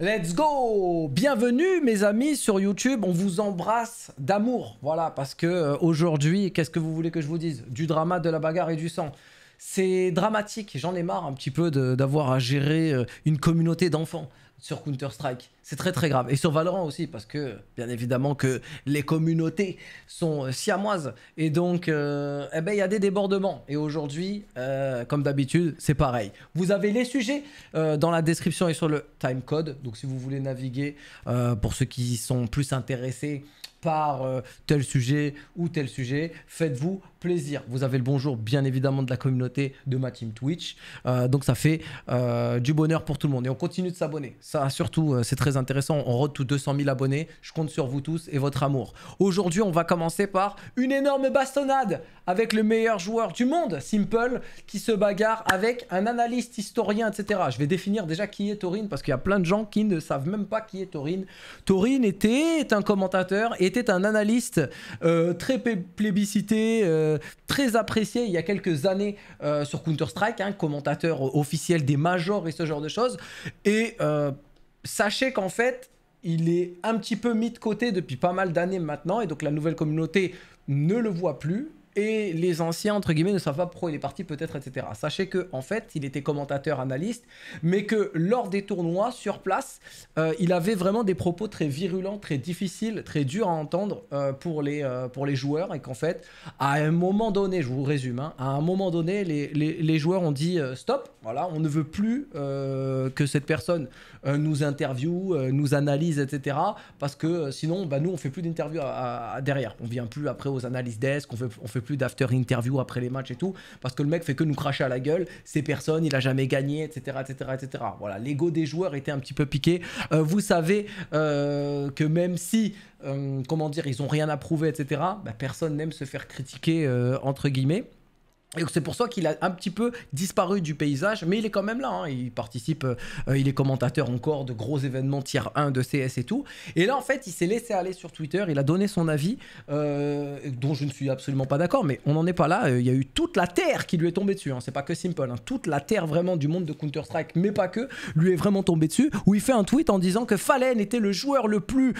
Let's go Bienvenue mes amis sur YouTube, on vous embrasse d'amour, voilà, parce que euh, aujourd'hui, qu'est-ce que vous voulez que je vous dise Du drama, de la bagarre et du sang. C'est dramatique, j'en ai marre un petit peu d'avoir à gérer euh, une communauté d'enfants sur Counter-Strike. C'est très très grave. Et sur Valorant aussi, parce que bien évidemment que les communautés sont siamoises. Et donc, euh, eh ben, il y a des débordements. Et aujourd'hui, euh, comme d'habitude, c'est pareil. Vous avez les sujets euh, dans la description et sur le timecode. Donc si vous voulez naviguer, pour ceux qui sont plus intéressés par euh, tel sujet ou tel sujet. Faites-vous plaisir. Vous avez le bonjour, bien évidemment, de la communauté de ma team Twitch. Euh, donc, ça fait euh, du bonheur pour tout le monde. Et on continue de s'abonner. Ça, surtout, c'est très intéressant. On rote tous 200 000 abonnés. Je compte sur vous tous et votre amour. Aujourd'hui, on va commencer par une énorme bastonnade avec le meilleur joueur du monde, Simple, qui se bagarre avec un analyste, historien, etc. Je vais définir déjà qui est Taurine parce qu'il y a plein de gens qui ne savent même pas qui est Taurine. Taurine était un commentateur et était un analyste euh, très plébiscité, euh, très apprécié il y a quelques années euh, sur Counter-Strike, hein, commentateur officiel des majors et ce genre de choses. Et sachez qu'en fait, il est un petit peu mis de côté depuis pas mal d'années maintenant, et donc la nouvelle communauté ne le voit plus, et les anciens, entre guillemets, ne savent pas pourquoi il est parti, peut-être, etc. Sachez que en fait, il était commentateur, analyste, mais que lors des tournois, sur place, euh, il avait vraiment des propos très virulents, très difficiles, très durs à entendre euh, pour, les, euh, pour les joueurs, et qu'en fait, à un moment donné, je vous résume, hein, à un moment donné, les, les, les joueurs ont dit stop, voilà, on ne veut plus que cette personne nous interviewe, nous analyse, etc. Parce que sinon, bah, nous, on fait plus d'interviews derrière. On vient plus après aux analyses desk, on fait, on fait plus d'after interview après les matchs et tout, parce que le mec fait que nous cracher à la gueule, c'est personne, il a jamais gagné, etc. etc., etc. Voilà, l'ego des joueurs était un petit peu piqué. Euh, vous savez euh, que même si, euh, comment dire, ils ont rien à prouver, etc., bah, personne n'aime se faire critiquer, entre guillemets c'est pour ça qu'il a un petit peu disparu du paysage, mais il est quand même là. Hein. Il participe, euh, il est commentateur encore de gros événements tier 1 de CS et tout. Et là, en fait, il s'est laissé aller sur Twitter, il a donné son avis, euh, dont je ne suis absolument pas d'accord, mais on n'en est pas là. Euh, il y a eu toute la terre qui lui est tombée dessus. Hein. C'est pas que Simple, hein. toute la terre vraiment du monde de Counter-Strike, mais pas que, lui est vraiment tombée dessus, où il fait un tweet en disant que Fallen était le joueur le plus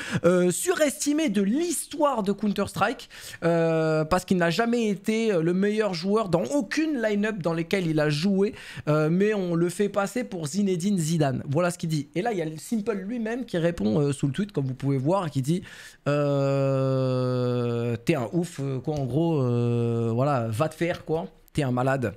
surestimé de l'histoire de Counter-Strike, parce qu'il n'a jamais été le meilleur joueur dans aucune line-up dans lesquelles il a joué, euh, mais on le fait passer pour Zinedine Zidane. Voilà ce qu'il dit. Et là, il y a Simple lui-même qui répond euh, sous le tweet, comme vous pouvez voir, qui dit euh, T'es un ouf, quoi, en gros, voilà, va te faire, quoi, t'es un malade.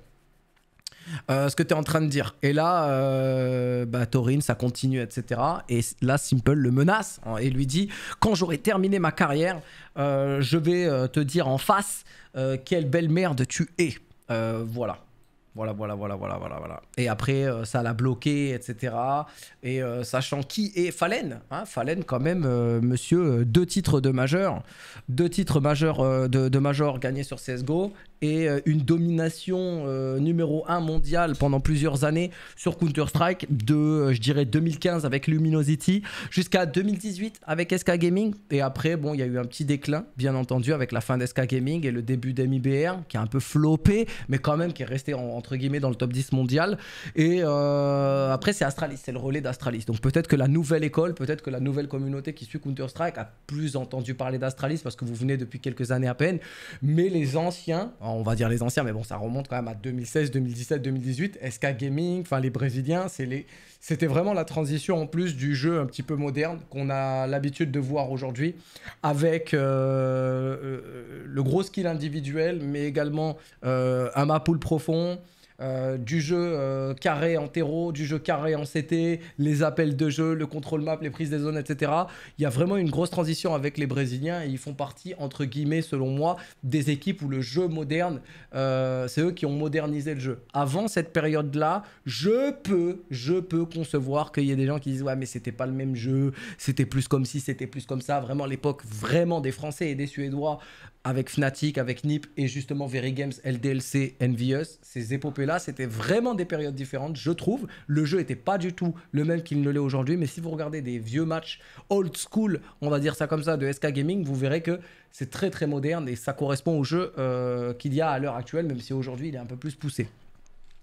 ce que tu es en train de dire. Et là, euh, bah, Torin, ça continue, etc. Et là, Simple le menace hein, et lui dit Quand j'aurai terminé ma carrière, je vais te dire en face quelle belle merde tu es. Euh, voilà. Voilà, voilà, voilà, voilà, voilà, Et après, euh, ça l'a bloqué, etc. Et euh, sachant qui est Fallen, hein, Fallen quand même, euh, monsieur, deux titres de majeur, deux titres majeurs de, majeur gagnés sur CSGO et une domination numéro un mondiale pendant plusieurs années sur Counter-Strike de, je dirais, 2015 avec Luminosity jusqu'à 2018 avec SK Gaming. Et après, bon, il y a eu un petit déclin, bien entendu, avec la fin d'SK Gaming et le début d'MIBR qui a un peu floppé, mais quand même qui est resté en entre guillemets dans le top 10 mondial. Et euh, après, c'est Astralis, c'est le relais d'Astralis. Donc peut-être que la nouvelle école, peut-être que la nouvelle communauté qui suit Counter-Strike a plus entendu parler d'Astralis parce que vous venez depuis quelques années à peine. Mais les anciens, on va dire les anciens, mais bon, ça remonte quand même à 2016, 2017, 2018, SK Gaming, enfin les Brésiliens, c'était vraiment la transition en plus du jeu un petit peu moderne qu'on a l'habitude de voir aujourd'hui avec euh, euh, le gros skill individuel, mais également euh, un map pool profond, euh, du jeu euh, carré en terreau, du jeu carré en CT, les appels de jeu, le contrôle map, les prises des zones, etc. Il y a vraiment une grosse transition avec les Brésiliens et ils font partie, entre guillemets, selon moi, des équipes où le jeu moderne, euh, c'est eux qui ont modernisé le jeu. Avant cette période-là, je peux, je peux concevoir qu'il y ait des gens qui disent ouais mais c'était pas le même jeu, c'était plus comme si, c'était plus comme ça. Vraiment l'époque vraiment des Français et des Suédois avec Fnatic, avec Nip et justement Very Games, LDLC, Envious, ces épopées-là, c'était vraiment des périodes différentes, je trouve. Le jeu n'était pas du tout le même qu'il ne l'est aujourd'hui, mais si vous regardez des vieux matchs old school, on va dire ça comme ça, de SK Gaming, vous verrez que c'est très très moderne et ça correspond au jeu euh, qu'il y a à l'heure actuelle, même si aujourd'hui il est un peu plus poussé.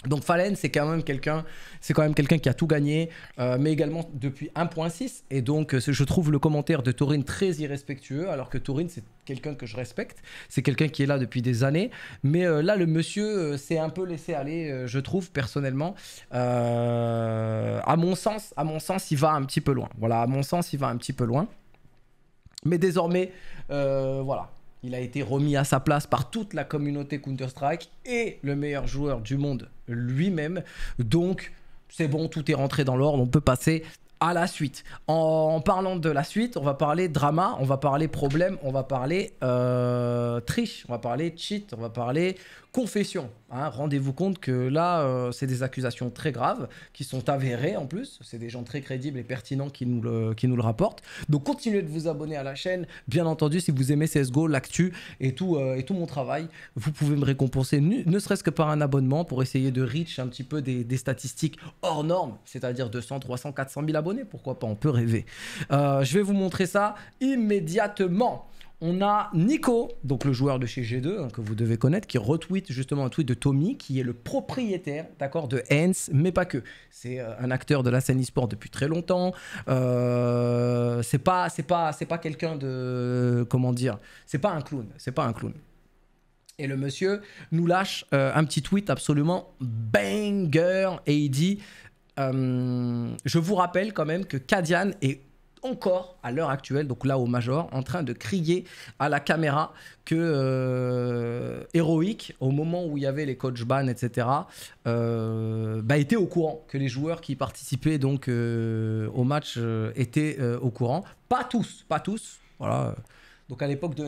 Donc Fallen, c'est quand même quelqu'un, c'est quand même quelqu'un qui a tout gagné, euh, mais également depuis 1.6. Et donc, euh, je trouve le commentaire de Torin très irrespectueux, alors que Torin, c'est quelqu'un que je respecte. C'est quelqu'un qui est là depuis des années, mais euh, là, le monsieur s'est un peu laissé aller, je trouve personnellement. à mon sens, à mon sens, il va un petit peu loin. Voilà, à mon sens, il va un petit peu loin. Mais désormais, voilà, il a été remis à sa place par toute la communauté Counter-Strike et le meilleur joueur du monde lui-même. Donc, c'est bon, tout est rentré dans l'ordre, on peut passer à la suite. En parlant de la suite, on va parler drama, on va parler problème, on va parler euh, triche, on va parler cheat, on va parler confession. Hein. Rendez-vous compte que là, euh, c'est des accusations très graves qui sont avérées en plus. C'est des gens très crédibles et pertinents qui nous, le, qui nous le rapportent. Donc continuez de vous abonner à la chaîne. Bien entendu, si vous aimez CSGO, l'actu et, tout euh, et tout mon travail, vous pouvez me récompenser ne serait-ce que par un abonnement pour essayer de reach un petit peu des, statistiques hors normes, c'est-à-dire 200, 300, 400 000 abonnés. Pourquoi pas, on peut rêver. Euh, je vais vous montrer ça immédiatement. On a Nico, donc le joueur de chez G2, hein, que vous devez connaître, qui retweet justement un tweet de Tommy, qui est le propriétaire, d'accord, de Hens, mais pas que. C'est euh, un acteur de la scène e-sport depuis très longtemps. Euh, c'est pas, c'est pas, c'est pas quelqu'un de, comment dire, c'est pas un clown, c'est pas un clown. Et le monsieur nous lâche euh, un petit tweet absolument banger et il dit. je vous rappelle quand même que Kadian est encore à l'heure actuelle, donc là au Major, en train de crier à la caméra que euh, Héroïque, au moment où il y avait les coachs ban, etc., euh, bah, était au courant, que les joueurs qui participaient donc euh, au match étaient au courant. Pas tous, pas tous, voilà. Donc à l'époque de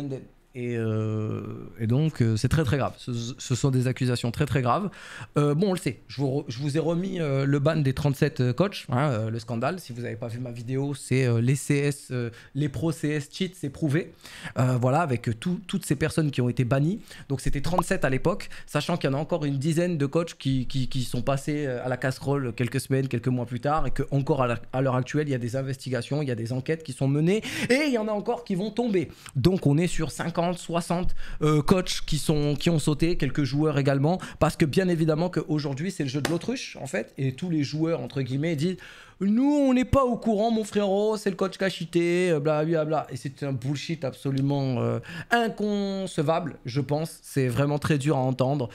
euh, et, donc, euh, c'est très très grave. Ce, sont des accusations très très graves. Euh, bon, on le sait, je vous, ai remis le ban des 37 coachs, hein, le scandale. Si vous n'avez pas vu ma vidéo, c'est les CS, les pro CS cheats, c'est prouvé. voilà, avec toutes ces personnes qui ont été bannies. Donc, c'était 37 à l'époque, sachant qu'il y en a encore une dizaine de coachs qui, qui, sont passés à la casserole quelques semaines, quelques mois plus tard, et qu'encore à l'heure actuelle, il y a des investigations, il y a des enquêtes qui sont menées, et il y en a encore qui vont tomber. Donc, on est sur 50 60 euh, coachs qui, sont, qui ont sauté, quelques joueurs également, parce que bien évidemment qu'aujourd'hui c'est le jeu de l'autruche en fait, et tous les joueurs entre guillemets disent nous on n'est pas au courant mon frérot, c'est le coach qui a euh, bla blablabla. Et c'est un bullshit absolument euh, inconcevable, je pense. C'est vraiment très dur à entendre.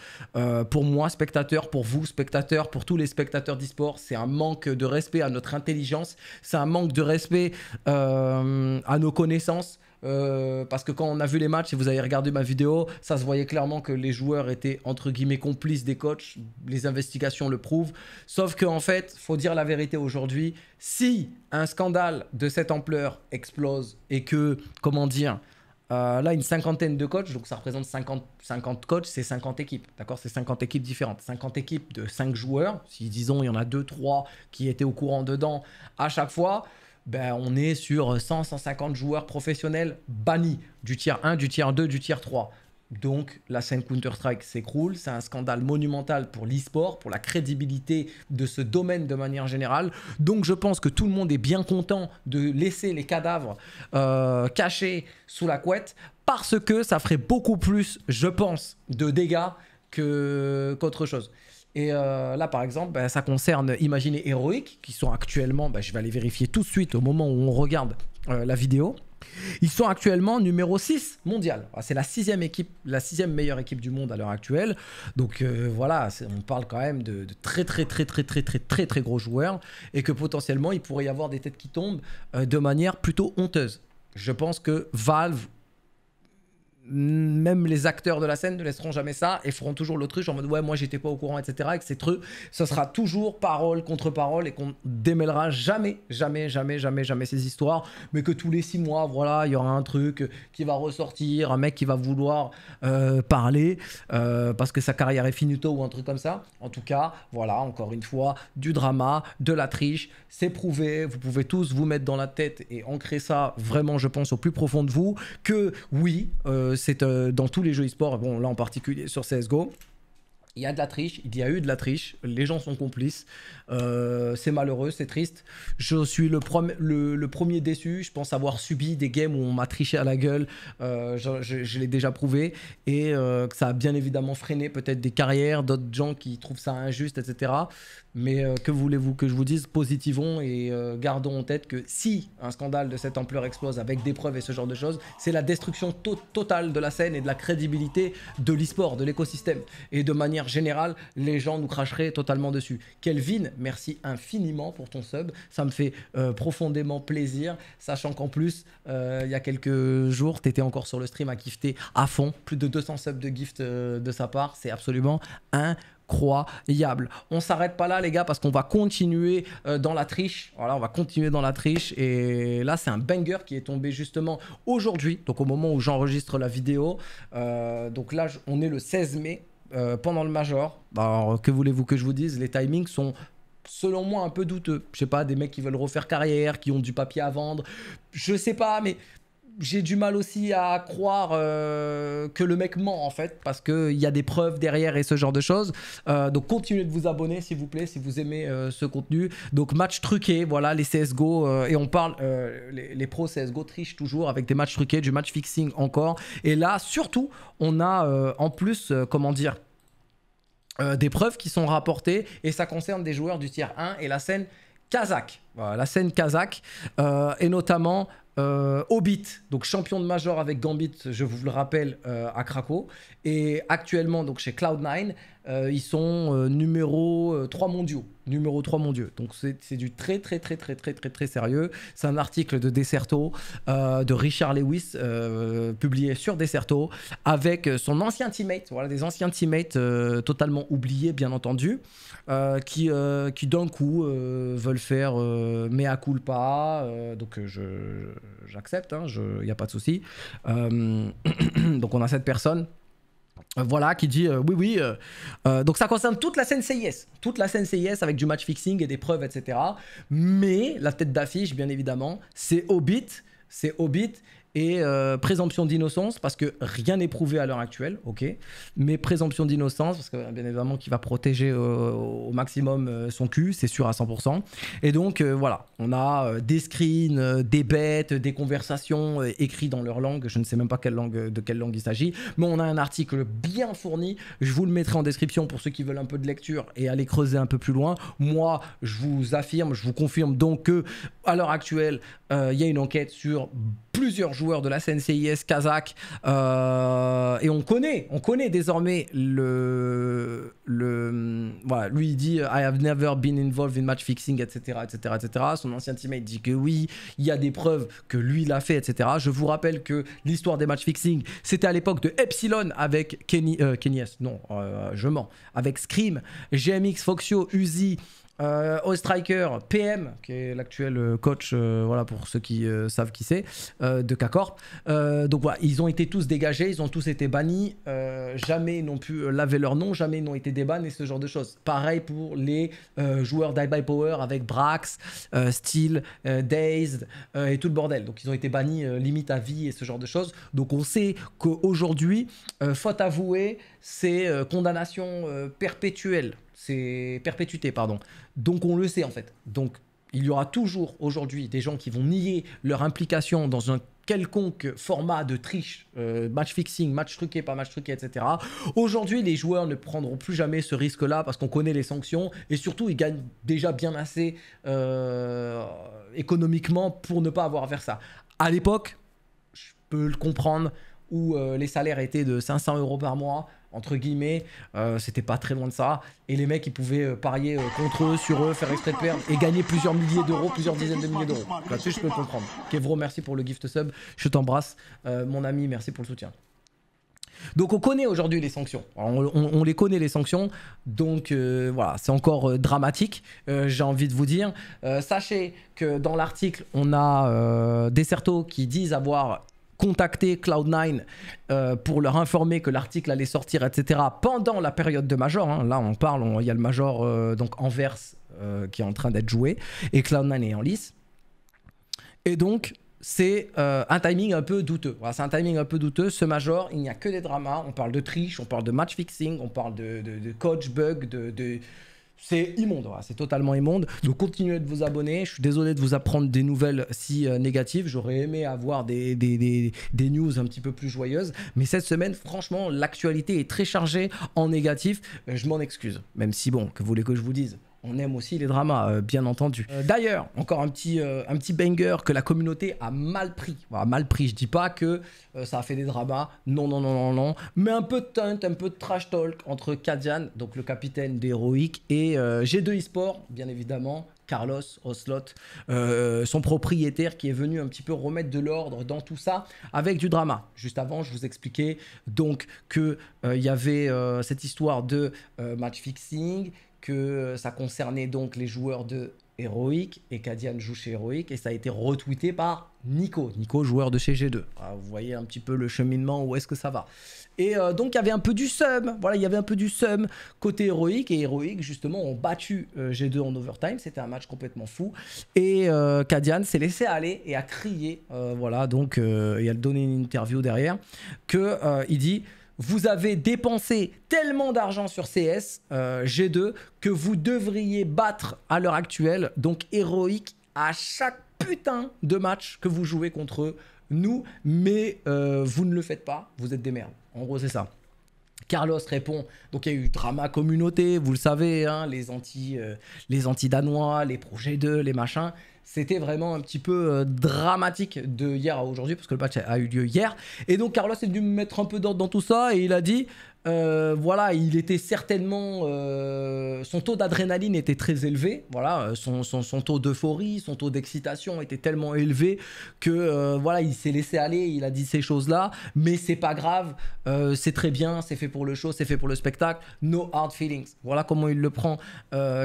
pour moi, spectateur, pour vous, spectateur, pour tous les spectateurs d'e-sport, c'est un manque de respect à notre intelligence, c'est un manque de respect à nos connaissances. Euh, parce que quand on a vu les matchs, si vous avez regardé ma vidéo, ça se voyait clairement que les joueurs étaient entre guillemets complices des coachs. Les investigations le prouvent. Sauf qu'en en fait, faut dire la vérité aujourd'hui. Si un scandale de cette ampleur explose et que, comment dire, euh, là, une cinquantaine de coachs, donc ça représente 50, 50 coachs, c'est 50 équipes, d'accord C'est 50 équipes différentes. 50 équipes de 5 joueurs, si disons il y en a 2-3 qui étaient au courant dedans à chaque fois, ben, on est sur 100-150 joueurs professionnels bannis du tiers 1, du tiers 2, du tiers 3. Donc la scène Counter-Strike s'écroule, c'est un scandale monumental pour l'e-sport, pour la crédibilité de ce domaine de manière générale. Donc je pense que tout le monde est bien content de laisser les cadavres euh, cachés sous la couette parce que ça ferait beaucoup plus, je pense, de dégâts qu'autre chose. Et euh, là, par exemple, ben, ça concerne Imaginez Heroic, qui sont actuellement, ben, je vais aller vérifier tout de suite au moment où on regarde euh, la vidéo. Ils sont actuellement numéro 6 mondial. Ah, c'est la sixième équipe, la sixième meilleure équipe du monde à l'heure actuelle. Donc euh, voilà, on parle quand même de, très très très très très très très très gros joueurs et que potentiellement il pourrait y avoir des têtes qui tombent de manière plutôt honteuse. Je pense que Valve même les acteurs de la scène ne laisseront jamais ça et feront toujours l'autruche en mode ouais moi j'étais pas au courant etc et que c'est trucs ce sera toujours parole contre parole et qu'on démêlera jamais jamais jamais jamais jamais ces histoires mais que tous les six mois voilà il y aura un truc qui va ressortir un mec qui va vouloir euh, parler euh, parce que sa carrière est finito ou un truc comme ça en tout cas voilà encore une fois du drama de la triche c'est prouvé vous pouvez tous vous mettre dans la tête et ancrer ça vraiment je pense au plus profond de vous que oui euh, c'est euh, dans tous les jeux e-sport, bon là en particulier sur CSGO, il y a de la triche, il y a eu de la triche, les gens sont complices. Euh, c'est malheureux, c'est triste. Je suis le, premier déçu. Je pense avoir subi des games où on m'a triché à la gueule. Euh, je, l'ai déjà prouvé. Et euh, ça a bien évidemment freiné peut-être des carrières, d'autres gens qui trouvent ça injuste, etc. Mais que voulez-vous que je vous dise Positivons et gardons en tête que si un scandale de cette ampleur explose avec des preuves et ce genre de choses, c'est la destruction totale de la scène et de la crédibilité de l'esport, de l'écosystème. Et de manière générale, les gens nous cracheraient totalement dessus. Kelvin Merci infiniment pour ton sub. Ça me fait euh, profondément plaisir, sachant qu'en plus, euh, il y a quelques jours, tu étais encore sur le stream à gifter à fond. Plus de 200 subs de gift euh, de sa part. C'est absolument incroyable. On s'arrête pas là les gars parce qu'on va continuer dans la triche. Voilà, on va continuer dans la triche et là c'est un banger qui est tombé justement aujourd'hui, donc au moment où j'enregistre la vidéo. donc là on est le 16 mai. pendant le Major, bah, alors que voulez-vous que je vous dise, les timings sont selon moi, un peu douteux. Je sais pas, des mecs qui veulent refaire carrière, qui ont du papier à vendre. Je sais pas, mais j'ai du mal aussi à croire euh, que le mec ment en fait, parce qu'il y a des preuves derrière et ce genre de choses. Euh, donc continuez de vous abonner s'il vous plaît, si vous aimez euh, ce contenu. Donc match truqué, voilà les CSGO, et on parle, les, les, pros CSGO trichent toujours avec des matchs truqués, du match fixing encore. Et là surtout, on a en plus, comment dire, euh, des preuves qui sont rapportées et ça concerne des joueurs du tiers 1 et la scène kazakh. la scène kazakh euh, et notamment euh, Obit, donc champion de major avec Gambit, je vous le rappelle, à Krakow et actuellement donc chez Cloud9 euh, ils sont euh, numéro 3 euh, mondiaux. Numéro 3 mondiaux. Donc c'est du très très très très très très très sérieux. C'est un article de Desserto, de Richard Lewis, publié sur Desserto, avec son ancien teammate, voilà, des anciens teammates totalement oubliés bien entendu, qui, qui d'un coup veulent faire mea culpa. donc j'accepte, il hein, n'y a pas de souci. donc on a cette personne. Euh, voilà, qui dit euh, oui, oui. Euh, donc ça concerne toute la scène CIS, toute la scène CIS avec du match fixing et des preuves, etc. Mais la tête d'affiche, bien évidemment, c'est Hobbit, c'est Hobbit et euh, présomption d'innocence parce que rien n'est prouvé à l'heure actuelle, ok. Mais présomption d'innocence parce que euh, bien évidemment qui va protéger euh, au maximum son cul, c'est sûr à 100%. Et donc voilà, on a des screens, des bêtes, des conversations écrites dans leur langue, je ne sais même pas quelle langue, de quelle langue il s'agit, mais on a un article bien fourni. Je vous le mettrai en description pour ceux qui veulent un peu de lecture et aller creuser un peu plus loin. Moi, je vous affirme, je vous confirme donc que à l'heure actuelle, il y a une enquête sur plusieurs jours de la CNCIS kazakh. Euh, et on connaît, on connaît désormais le, le voilà, lui dit I have never been involved in match fixing, etc., etc., etc. Son ancien teammate dit que oui, il y a des preuves que lui l'a fait, etc. Je vous rappelle que l'histoire des match fixing, c'était à l'époque de Epsilon avec Kenny, euh, Kenny S, non, euh, je mens, avec Scream, GMX, Foxio, Uzi. Euh, au striker, PM, qui est l'actuel euh, coach, euh, voilà, pour ceux qui euh, savent qui c'est, de K-Corp. donc voilà, ils ont été tous dégagés, ils ont tous été bannis, jamais n'ont pu laver leur nom, jamais n'ont été débannés, ce genre de choses. Pareil pour les joueurs Die by Power avec Brax, Steel, Dazed et tout le bordel. Donc ils ont été bannis limite à vie et ce genre de choses. Donc on sait qu'aujourd'hui, faute avouée, c'est condamnation perpétuelle c'est perpétuité, pardon. Donc on le sait en fait. Donc il y aura toujours aujourd'hui des gens qui vont nier leur implication dans un quelconque format de triche, euh, match fixing, match truqué, pas match truqué, etc. Aujourd'hui, les joueurs ne prendront plus jamais ce risque-là parce qu'on connaît les sanctions et surtout, ils gagnent déjà bien assez euh, économiquement pour ne pas avoir à faire ça. À l'époque, je peux le comprendre, où euh, les salaires étaient de 500 euros par mois, entre guillemets, euh, c'était pas très loin de ça, et les mecs ils pouvaient euh, parier contre eux, sur eux, faire extrait de perdre et gagner plusieurs milliers d'euros, plusieurs dizaines de milliers d'euros. Là-dessus je peux comprendre. Kevro, merci pour le gift sub, je t'embrasse, mon ami, merci pour le soutien. Donc on connaît aujourd'hui les sanctions. On, les connaît les sanctions. Donc voilà, c'est encore dramatique, j'ai envie de vous dire. sachez que dans l'article, on a des certos qui disent avoir contacter Cloud9 euh, pour leur informer que l'article allait sortir, etc. pendant la période de Major. Hein. Là, on parle, il y a le Major euh, donc Anvers euh, qui est en train d'être joué et Cloud9 est en lice. Et donc, c'est un timing un peu douteux. c'est un timing un peu douteux. Ce Major, il n'y a que des dramas. On parle de triche, on parle de match fixing, on parle de, coach bug, de c'est immonde, hein, c'est totalement immonde. Donc continuez de vous abonner. Je suis désolé de vous apprendre des nouvelles si euh, négatives. J'aurais aimé avoir des des, des, news un petit peu plus joyeuses. Mais cette semaine, franchement, l'actualité est très chargée en négatif. Euh, je m'en excuse. Même si, bon, que vous voulez que je vous dise on aime aussi les dramas, euh, bien entendu. Euh, d'ailleurs, encore un petit, euh, un petit banger que la communauté a mal pris. mal pris, je dis pas que ça a fait des dramas, non, non, non, non, non, mais un peu de teint un peu de trash talk entre Kadian, donc le capitaine d'Heroic, et G2 Esports, bien évidemment, Carlos Oslot, son propriétaire qui est venu un petit peu remettre de l'ordre dans tout ça avec du drama. Juste avant, je vous expliquais donc que il y avait cette histoire de match fixing, que euh, ça concernait donc les joueurs de Heroic et Kadian joue chez Heroic et ça a été retweeté par Nico, Nico joueur de chez G2. Ah, vous voyez un petit peu le cheminement où est-ce que ça va. Et euh, donc il y avait un peu du sum, voilà, il y avait un peu du sum côté Heroic et Heroic justement ont battu euh, G2 en overtime, c'était un match complètement fou et Kadian s'est laissé aller et a crié voilà, donc il a donné une interview derrière que il dit vous avez dépensé tellement d'argent sur CS euh, G2 que vous devriez battre à l'heure actuelle, donc héroïque, à chaque putain de match que vous jouez contre nous, mais euh, vous ne le faites pas, vous êtes des merdes. En gros, c'est ça. Carlos répond, donc il y a eu drama communauté, vous le savez, hein, les euh, anti-danois, les, anti les les machins. C'était vraiment un petit peu euh, dramatique de hier à aujourd'hui, parce que le match a eu lieu hier. Et donc Carlos est dû mettre un peu d'ordre dans tout ça, et il a dit, euh, voilà, il était certainement... Euh, son taux d'adrénaline était très élevé, voilà, son, son taux d'euphorie, son taux d'excitation était tellement élevé que, voilà, il s'est laissé aller, il a dit ces choses-là, mais c'est pas grave, c'est très bien, c'est fait pour le show, c'est fait pour le spectacle, no hard feelings. Voilà comment il le prend,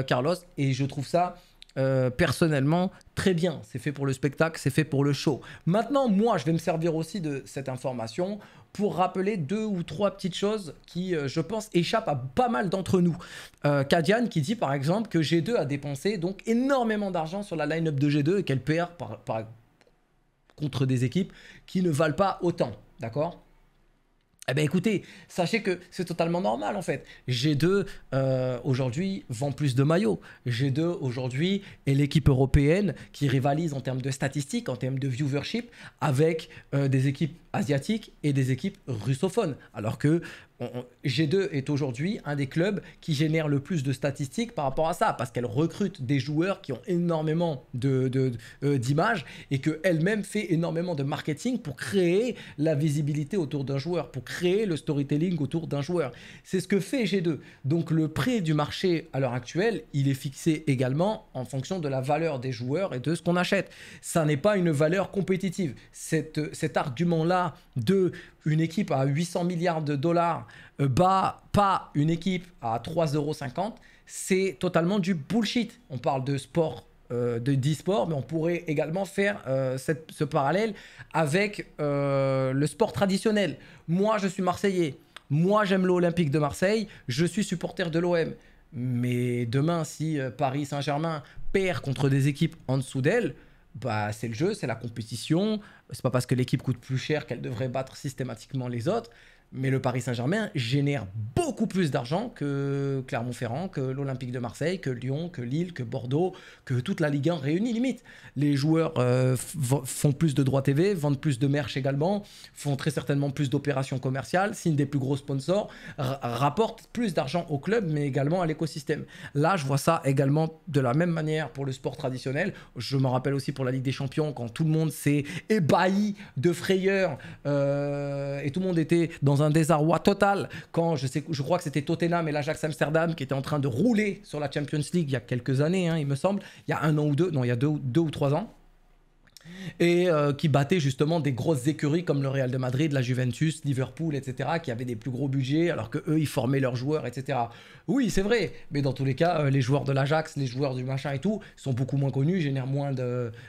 Carlos, et je trouve ça... Euh, personnellement, très bien. C'est fait pour le spectacle, c'est fait pour le show. Maintenant, moi, je vais me servir aussi de cette information pour rappeler deux ou trois petites choses qui, euh, je pense, échappent à pas mal d'entre nous. Euh, Kadian qui dit par exemple que G2 a dépensé donc énormément d'argent sur la line-up de G2 et qu'elle perd contre des équipes qui ne valent pas autant. D'accord eh bien écoutez, sachez que c'est totalement normal en fait. G2 euh, aujourd'hui vend plus de maillots. G2 aujourd'hui est l'équipe européenne qui rivalise en termes de statistiques, en termes de viewership avec euh, des équipes asiatiques et des équipes russophones. Alors que G2 est aujourd'hui un des clubs qui génère le plus de statistiques par rapport à ça, parce qu'elle recrute des joueurs qui ont énormément euh, d'images de, et qu'elle-même fait énormément de marketing pour créer la visibilité autour d'un joueur, pour créer le storytelling autour d'un joueur. C'est ce que fait G2. Donc le prix du marché à l'heure actuelle, il est fixé également en fonction de la valeur des joueurs et de ce qu'on achète. Ça n'est pas une valeur compétitive. Cette, cet argument-là de une équipe à 800 milliards de dollars euh, bat pas une équipe à 3,50 euros, c'est totalement du bullshit. On parle de sport euh, de disport, sport mais on pourrait également faire euh, ce parallèle avec le sport traditionnel. Moi, je suis Marseillais. Moi, j'aime l'Olympique de Marseille. Je suis supporter de l'OM. Mais demain, si Paris Saint-Germain perd contre des équipes en dessous d'elle, bah, c'est le jeu, c'est la compétition. C'est pas parce que l'équipe coûte plus cher qu'elle devrait battre systématiquement les autres. Mais le Paris Saint-Germain génère beaucoup plus d'argent que Clermont-Ferrand, que l'Olympique de Marseille, que Lyon, que Lille, que Bordeaux, que toute la Ligue 1 réunie limite. Les joueurs euh, font plus de droits TV, vendent plus de merch également, font très certainement plus d'opérations commerciales, signent des plus gros sponsors, rapportent plus d'argent au club, mais également à l'écosystème. Là, je vois ça également de la même manière pour le sport traditionnel. Je me rappelle aussi pour la Ligue des Champions, quand tout le monde s'est ébahi de frayeur euh, et tout le monde était dans un désarroi total quand je, sais, je crois que c'était Tottenham et l'Ajax Amsterdam qui étaient en train de rouler sur la Champions League il y a quelques années, hein, il me semble, il y a un an ou deux, non, il y a deux ou trois ans et euh, qui battaient justement des grosses écuries comme le Real de Madrid, la Juventus, Liverpool, etc., qui avaient des plus gros budgets, alors que eux, ils formaient leurs joueurs, etc. Oui, c'est vrai, mais dans tous les cas, euh, les joueurs de l'Ajax, les joueurs du machin et tout, sont beaucoup moins connus, génèrent moins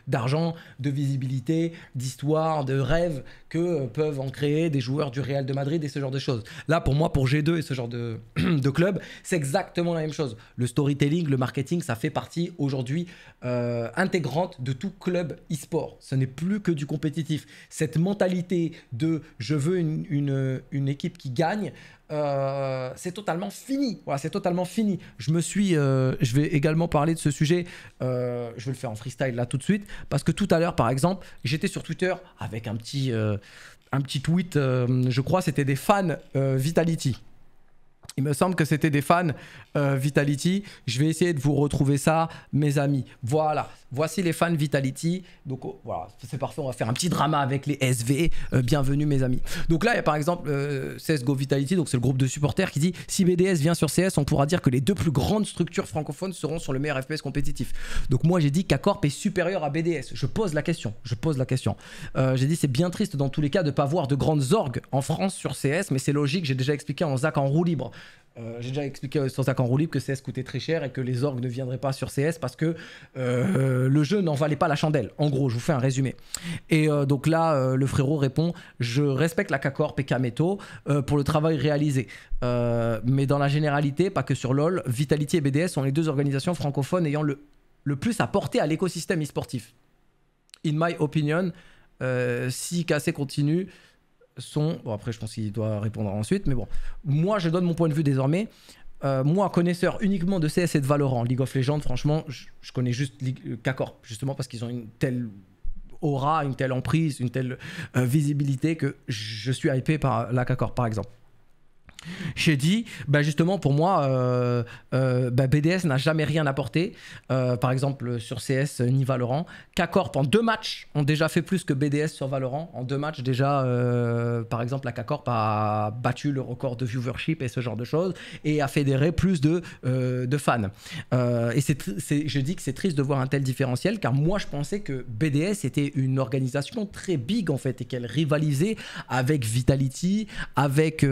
d'argent, de, visibilité, d'histoire, de rêve que euh, peuvent en créer des joueurs du Real de Madrid et ce genre de choses. Là, pour moi, pour G2 et ce genre de, de club, c'est exactement la même chose. Le storytelling, le marketing, ça fait partie aujourd'hui intégrante de tout club e-sport ce n'est plus que du compétitif. Cette mentalité de je veux une, équipe qui gagne, euh, c'est totalement fini. Voilà, c'est totalement fini. Je me suis, euh, je vais également parler de ce sujet. Euh, je vais le faire en freestyle là tout de suite parce que tout à l'heure, par exemple, j'étais sur Twitter avec un petit, un petit tweet. je crois c'était des fans Vitality. Il me semble que c'était des fans Vitality. Je vais essayer de vous retrouver ça, mes amis. Voilà. Voici les fans Vitality. Donc oh, voilà, c'est parfait, on va faire un petit drama avec les SV. Euh, bienvenue mes amis. Donc là, il y a par exemple euh, CSGO Vitality, donc c'est le groupe de supporters qui dit si BDS vient sur CS, on pourra dire que les deux plus grandes structures francophones seront sur le meilleur FPS compétitif. Donc moi j'ai dit qu'Acorp est supérieur à BDS. Je pose la question, je pose la question. Euh, j'ai dit c'est bien triste dans tous les cas de ne pas voir de grandes orgues en France sur CS, mais c'est logique, j'ai déjà expliqué en ZAC en roue libre. Euh, j'ai déjà expliqué sur Zach en roue libre que CS coûtait très cher et que les orgues ne viendraient pas sur CS parce que euh, le jeu n'en valait pas la chandelle. En gros, je vous fais un résumé. Et euh, donc là, le frérot répond Je respecte la K-Corp et Kameto pour le travail réalisé. mais dans la généralité, pas que sur LoL, Vitality et BDS sont les deux organisations francophones ayant le, le plus à porter à l'écosystème e-sportif. In my opinion, si KC continue, sont. Bon, après, je pense qu'il doit répondre ensuite, mais bon. Moi, je donne mon point de vue désormais. Euh, moi, connaisseur uniquement de CS et de Valorant, League of Legends, franchement, je, connais juste euh, k justement parce qu'ils ont une telle aura, une telle emprise, une telle euh, visibilité que je suis hypé par la par exemple j'ai dit, bah justement, pour moi, euh, euh, BDS bah, n'a jamais rien apporté. Euh, par exemple, sur CS ni Valorant. K-Corp, en deux matchs, ont déjà fait plus que BDS sur Valorant. En deux matchs, déjà, par exemple, la K-Corp a battu le record de viewership et ce genre de choses et a fédéré plus de, de fans. et c'est, je dis que c'est triste de voir un tel différentiel car moi, je pensais que BDS était une organisation très big en fait et qu'elle rivalisait avec Vitality, avec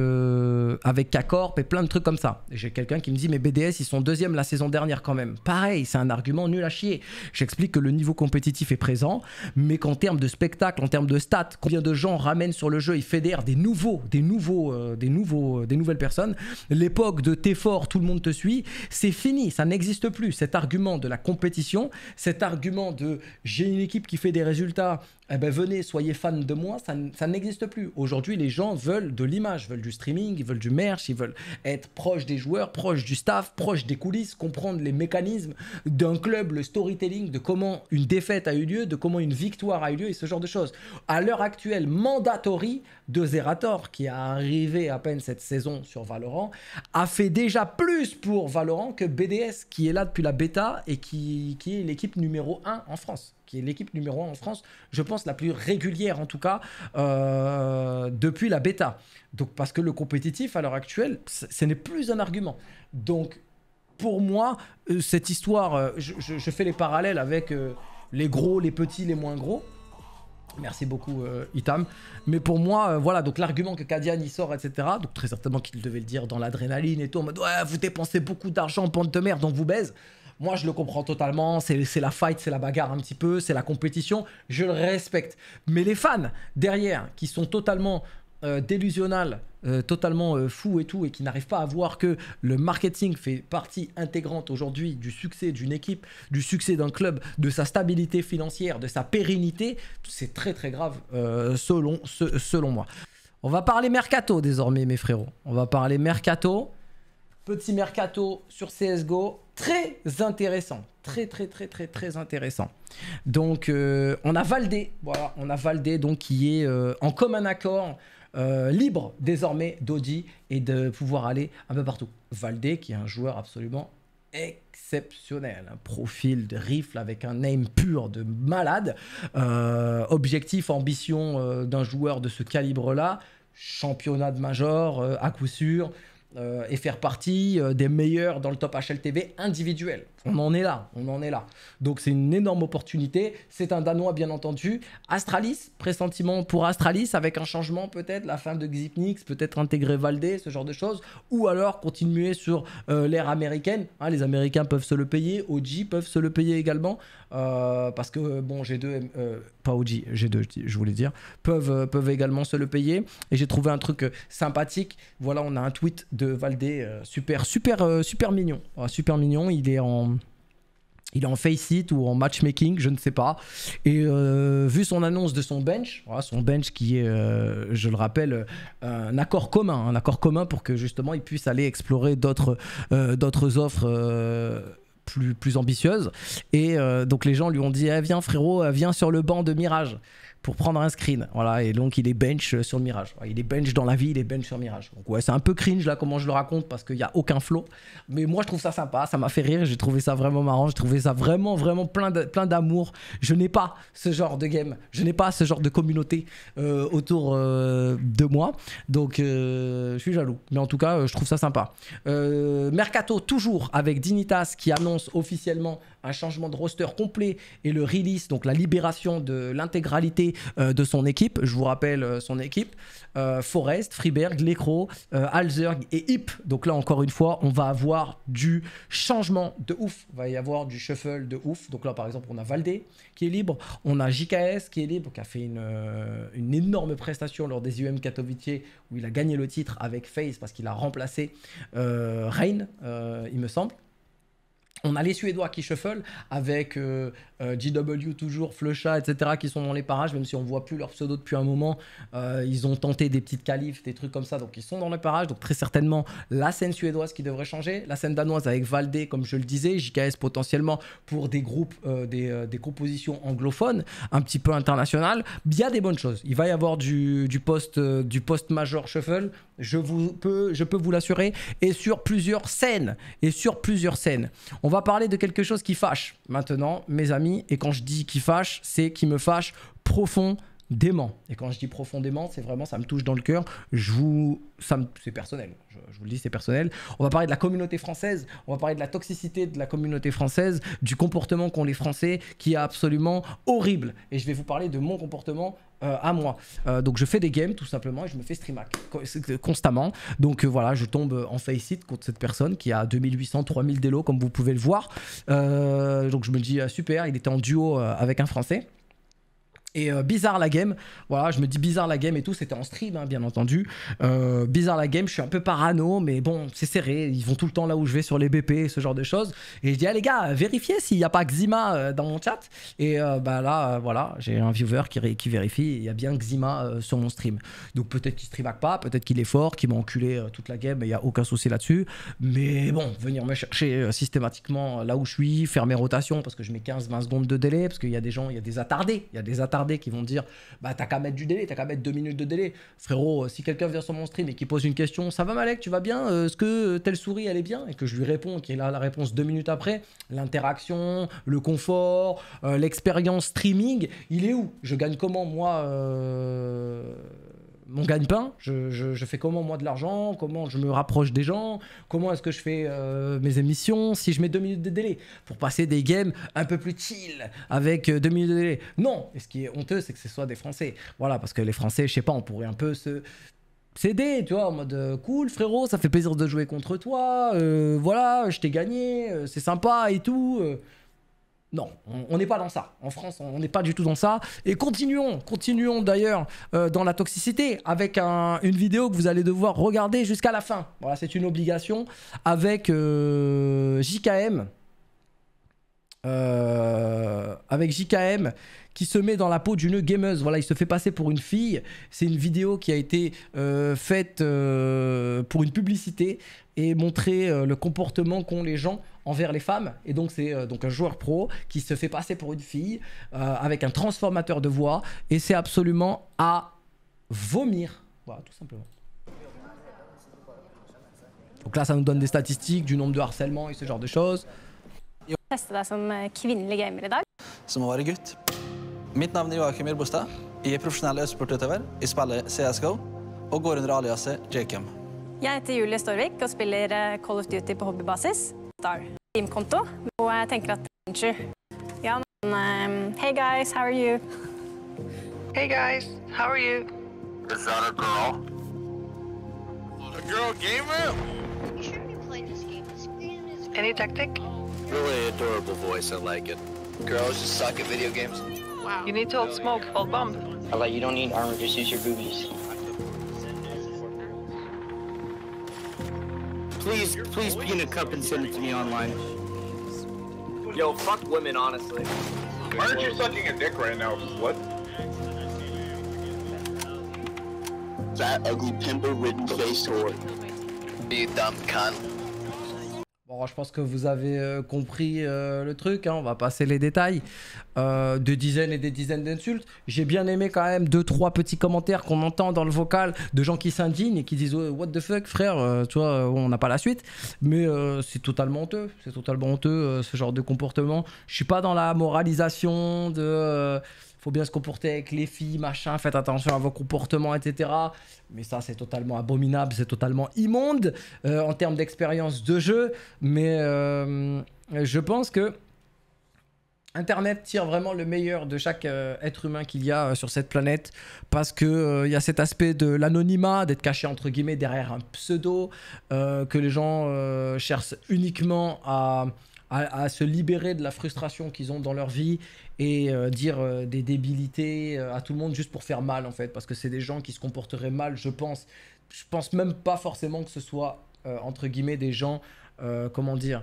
avec K-Corp et plein de trucs comme ça. J'ai quelqu'un qui me dit mais BDS ils sont deuxième la saison dernière quand même. Pareil, c'est un argument nul à chier. J'explique que le niveau compétitif est présent, mais qu'en termes de spectacle, en termes de stats, combien de gens ramènent sur le jeu et fédèrent des nouveaux, des nouveaux, euh, des nouveaux, euh, des nouvelles personnes. L'époque de t'es fort, tout le monde te suit, c'est fini, ça n'existe plus. Cet argument de la compétition, cet argument de j'ai une équipe qui fait des résultats eh ben, venez, soyez fan de moi, ça, n'existe plus. Aujourd'hui, les gens veulent de l'image, veulent du streaming, ils veulent du merch, ils veulent être proches des joueurs, proches du staff, proches des coulisses, comprendre les mécanismes d'un club, le storytelling, de comment une défaite a eu lieu, de comment une victoire a eu lieu et ce genre de choses. À l'heure actuelle, mandatory de Zerator, qui est arrivé à peine cette saison sur Valorant, a fait déjà plus pour Valorant que BDS, qui est là depuis la bêta et qui, qui est l'équipe numéro 1 en France qui est l'équipe numéro 1 en France, je pense la plus régulière en tout cas, euh, depuis la bêta. Donc parce que le compétitif à l'heure actuelle, ce n'est plus un argument. Donc pour moi, euh, cette histoire, euh, je, fais les parallèles avec les gros, les petits, les moins gros. Merci beaucoup Itam. Mais pour moi, voilà, donc l'argument que Kadian y sort, etc. Donc très certainement qu'il devait le dire dans l'adrénaline et tout, en mode ouais, vous dépensez beaucoup d'argent, en pente de mer donc vous baise. Moi, je le comprends totalement. C'est la fight, c'est la bagarre un petit peu, c'est la compétition. Je le respecte. Mais les fans derrière, qui sont totalement euh, délusionnels, euh, totalement euh, fous et tout, et qui n'arrivent pas à voir que le marketing fait partie intégrante aujourd'hui du succès d'une équipe, du succès d'un club, de sa stabilité financière, de sa pérennité, c'est très très grave euh, selon, selon moi. On va parler mercato désormais, mes frérots. On va parler mercato. Petit mercato sur CSGO, très intéressant. Très, très, très, très, très intéressant. Donc, euh, on a Valdé, voilà, on a Valdé, donc qui est euh, en commun accord, euh, libre désormais d'Audi et de pouvoir aller un peu partout. Valdé, qui est un joueur absolument exceptionnel, un profil de rifle avec un aim pur de malade, objectif, ambition d'un joueur de ce calibre-là, championnat de major à coup sûr, euh, et faire partie euh, des meilleurs dans le top HLTV individuel. On en est là, on en est là. Donc c'est une énorme opportunité. C'est un Danois bien entendu. Astralis, pressentiment pour Astralis avec un changement peut-être, la fin de Xipnix, peut-être intégrer Valdé, ce genre de choses. Ou alors continuer sur euh, l'ère américaine. Hein, les Américains peuvent se le payer, OG peuvent se le payer également. Euh, parce que bon, G2, euh, pas OG, G2 je voulais dire, peuvent, peuvent également se le payer. Et j'ai trouvé un truc sympathique. Voilà, on a un tweet de Valdé, super, super, super mignon. Ah, super mignon, il est en il est en face it ou en matchmaking, je ne sais pas. Et euh, vu son annonce de son bench, son bench qui est, euh, je le rappelle, euh, un accord commun, un accord commun pour que justement il puisse aller explorer d'autres d'autres offres. plus, plus ambitieuses. et donc les gens lui ont dit eh, viens frérot eh, viens sur le banc de Mirage pour prendre un screen. Voilà, et donc il est bench euh, sur le mirage. Il est bench dans la vie, il est bench sur mirage. Donc ouais, c'est un peu cringe là comment je le raconte parce qu'il n'y a aucun flow. Mais moi je trouve ça sympa, ça m'a fait rire, j'ai trouvé ça vraiment marrant, j'ai trouvé ça vraiment, vraiment plein d'amour. je n'ai pas ce genre de game, je n'ai pas ce genre de communauté euh, autour euh, de moi. Donc je suis jaloux. Mais en tout cas, je trouve ça sympa. Mercato toujours avec Dignitas qui annonce officiellement un changement de roster complet et le release, donc la libération de l'intégralité euh, de son équipe, je vous rappelle euh, son équipe, euh, Forest, Friberg, Lecro, Alzerg et Hip. Donc là, encore une fois, on va avoir du changement de ouf. Il va y avoir du shuffle de ouf. Donc là, par exemple, on a Valdé qui est libre, on a JKS qui est libre, qui a fait une, énorme prestation lors des UM Katowice où il a gagné le titre avec Face parce qu'il a remplacé Reign, il me semble. On a les Suédois qui shuffle avec euh, euh, GW toujours, Flecha, etc. qui sont dans les parages, même si on voit plus leur pseudo depuis un moment. Euh, ils ont tenté des petites qualifs, des trucs comme ça, donc ils sont dans les parages. Donc très certainement la scène suédoise qui devrait changer, la scène danoise avec Valdé, comme je le disais, JKS potentiellement pour des groupes, des, compositions anglophones, un petit peu internationales. Il y a des bonnes choses. Il va y avoir du, poste du post major shuffle. Je vous peux, je peux vous l'assurer, et sur plusieurs scènes, et sur plusieurs scènes. On va parler de quelque chose qui fâche maintenant, mes amis. Et quand je dis qui fâche, c'est qui me fâche profondément. Et quand je dis profondément, c'est vraiment, ça me touche dans le cœur. Je vous, me... c'est personnel. Je, je, vous le dis, c'est personnel. On va parler de la communauté française. On va parler de la toxicité de la communauté française, du comportement qu'ont les Français, qui est absolument horrible. Et je vais vous parler de mon comportement euh, à moi. Euh, donc je fais des games tout simplement et je me fais stream euh, constamment. Donc voilà, je tombe en faillite contre cette personne qui a 2800, 3000 délos comme vous pouvez le voir. donc je me dis ah, super, il était en duo avec un français. Et euh, bizarre la game, voilà, je me dis bizarre la game et tout, c'était en stream hein, bien entendu. Euh, bizarre la game, je suis un peu parano, mais bon, c'est serré, ils vont tout le temps là où je vais sur les BP, ce genre de choses. Et je dis, ah, les gars, vérifiez s'il n'y a pas Xima euh, dans mon chat. Et bah là, voilà, j'ai un viewer qui, qui vérifie, il y a bien Xima sur mon stream. Donc peut-être qu'il stream pas, peut-être qu'il est fort, qu'il m'a enculé toute la game, il n'y a aucun souci là-dessus. Mais bon, venir me chercher systématiquement là où je suis, faire mes rotations, parce que je mets 15-20 secondes de délai, parce qu'il y a des gens, il y a des attardés, il y a des attardés qui vont dire Bah, t'as qu'à mettre du délai, t'as qu'à mettre deux minutes de délai. Frérot, euh, si quelqu'un vient sur mon stream et qui pose une question Ça va, Malek, tu vas bien euh, Est-ce que telle souris, elle est bien Et que je lui réponds, qu'il a la réponse deux minutes après, l'interaction, le confort, euh, l'expérience streaming, il est où Je gagne comment, moi mon gagne-pain. Je, fais comment moi de l'argent, comment je me rapproche des gens, comment est-ce que je fais euh, mes émissions si je mets deux minutes de délai pour passer des games un peu plus chill avec euh, deux minutes de délai. Non, et ce qui est honteux, c'est que ce soit des Français. Voilà, parce que les Français, je sais pas, on pourrait un peu se céder, tu vois, en mode euh, cool frérot, ça fait plaisir de jouer contre toi, voilà, je t'ai gagné, c'est sympa et tout. Non, on n'est pas dans ça. En France, on n'est pas du tout dans ça. Et continuons, continuons d'ailleurs euh, dans la toxicité avec une vidéo que vous allez devoir regarder jusqu'à la fin. Voilà, c'est une obligation avec euh, JKM. Euh, avec JKM qui se met dans la peau d'une gameuse. Voilà, il se fait passer pour une fille. C'est une vidéo qui a été euh, faite euh, pour une publicité et montrer le comportement qu'ont les gens envers les femmes. Et donc c'est donc un joueur pro qui se fait passer pour une fille avec un transformateur de voix et c'est absolument à vomir. Voilà, tout simplement. Donc là, ça nous donne des statistiques du nombre de harcèlements et ce genre de choses. teste deg som eh, kvinnelig gamer i dag? Som å være gutt. Mitt navn er Joakim Irbostad. Jeg er profesjonell e-sportutøver. Jeg spiller CSGO og går under aliaset Jacob. Jeg heter Julie Storvik og spiller eh, Call of Duty på hobbybasis. Star. Teamkonto. Og jeg tenker at Venture. Ja, men ehm, Hey guys, how are you? Hey guys, how are you? Is that a girl? A girl gamer? You shouldn't be playing this game. This game is... Any tactic? Oh. Really adorable voice, I like it. Girls just suck at video games. Wow. You need to hold smoke, hold bump. I like you don't need armor, just use your boobies. Please, please pee a cup and send it to me online. Yo, fuck women, honestly. Why aren't you sucking a dick right now? What? Fat, ugly, pimple-ridden face whore. You dumb cunt. je pense que vous avez euh, compris euh, le truc, hein, on va passer les détails. Euh, de dizaines et des dizaines d'insultes. J'ai bien aimé quand même deux, trois petits commentaires qu'on entend dans le vocal de gens qui s'indignent et qui disent What the fuck, frère, tu vois, on n'a pas la suite. Mais c'est totalement honteux, c'est totalement honteux ce genre de comportement. Je suis pas dans la moralisation de faut bien se comporter avec les filles, machin, faites attention à vos comportements, etc. Mais ça, c'est totalement abominable, c'est totalement immonde euh, en termes d'expérience de jeu. Mais euh, je pense que Internet tire vraiment le meilleur de chaque euh, être humain qu'il y a sur cette planète parce qu'il y a cet aspect de l'anonymat, d'être caché entre guillemets derrière un pseudo que les gens cherchent uniquement à à, se libérer de la frustration qu'ils ont dans leur vie et euh, dire euh, des débilités euh, à tout le monde juste pour faire mal en fait, parce que c'est des gens qui se comporteraient mal, je pense. Je pense même pas forcément que ce soit entre guillemets des gens, comment dire,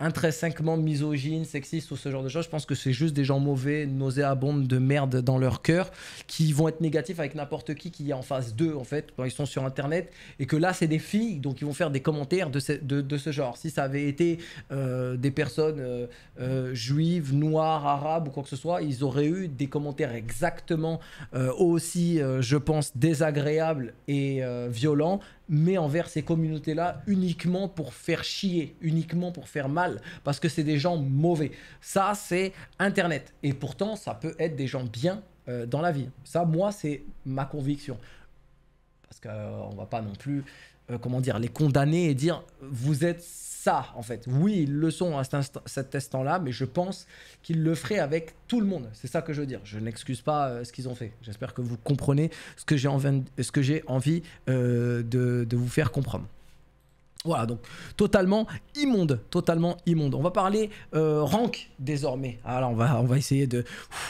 intrinsèquement misogyne, sexiste ou ce genre de choses. Je pense que c'est juste des gens mauvais, nauséabondes de merde dans leur cœur, qui vont être négatifs avec n'importe qui qui est en face d'eux, en fait, quand ils sont sur Internet. Et que là, c'est des filles, donc ils vont faire des commentaires de ce, genre. Si ça avait été euh, des personnes euh, euh, juives, noires, arabes ou quoi que ce soit, ils auraient eu des commentaires exactement aussi, je pense, désagréables et violents mais envers ces communautés-là uniquement pour faire chier, uniquement pour faire mal, parce que c'est des gens mauvais. Ça, c'est Internet. Et pourtant, ça peut être des gens bien euh, dans la vie. Ça, moi, c'est ma conviction. Parce qu'on euh, ne va pas non plus, euh, comment dire, les condamner et dire, vous êtes en fait. Oui, ils le sont à cet instant, là mais je pense qu'ils le feraient avec tout le monde. C'est ça que je veux dire. Je n'excuse pas euh, ce qu'ils ont fait. J'espère que vous comprenez ce que j'ai envie, ce que j'ai envie euh, de vous faire comprendre. Voilà, donc totalement immonde, totalement immonde. On va parler euh, rank désormais. Alors ah, on va, on va essayer de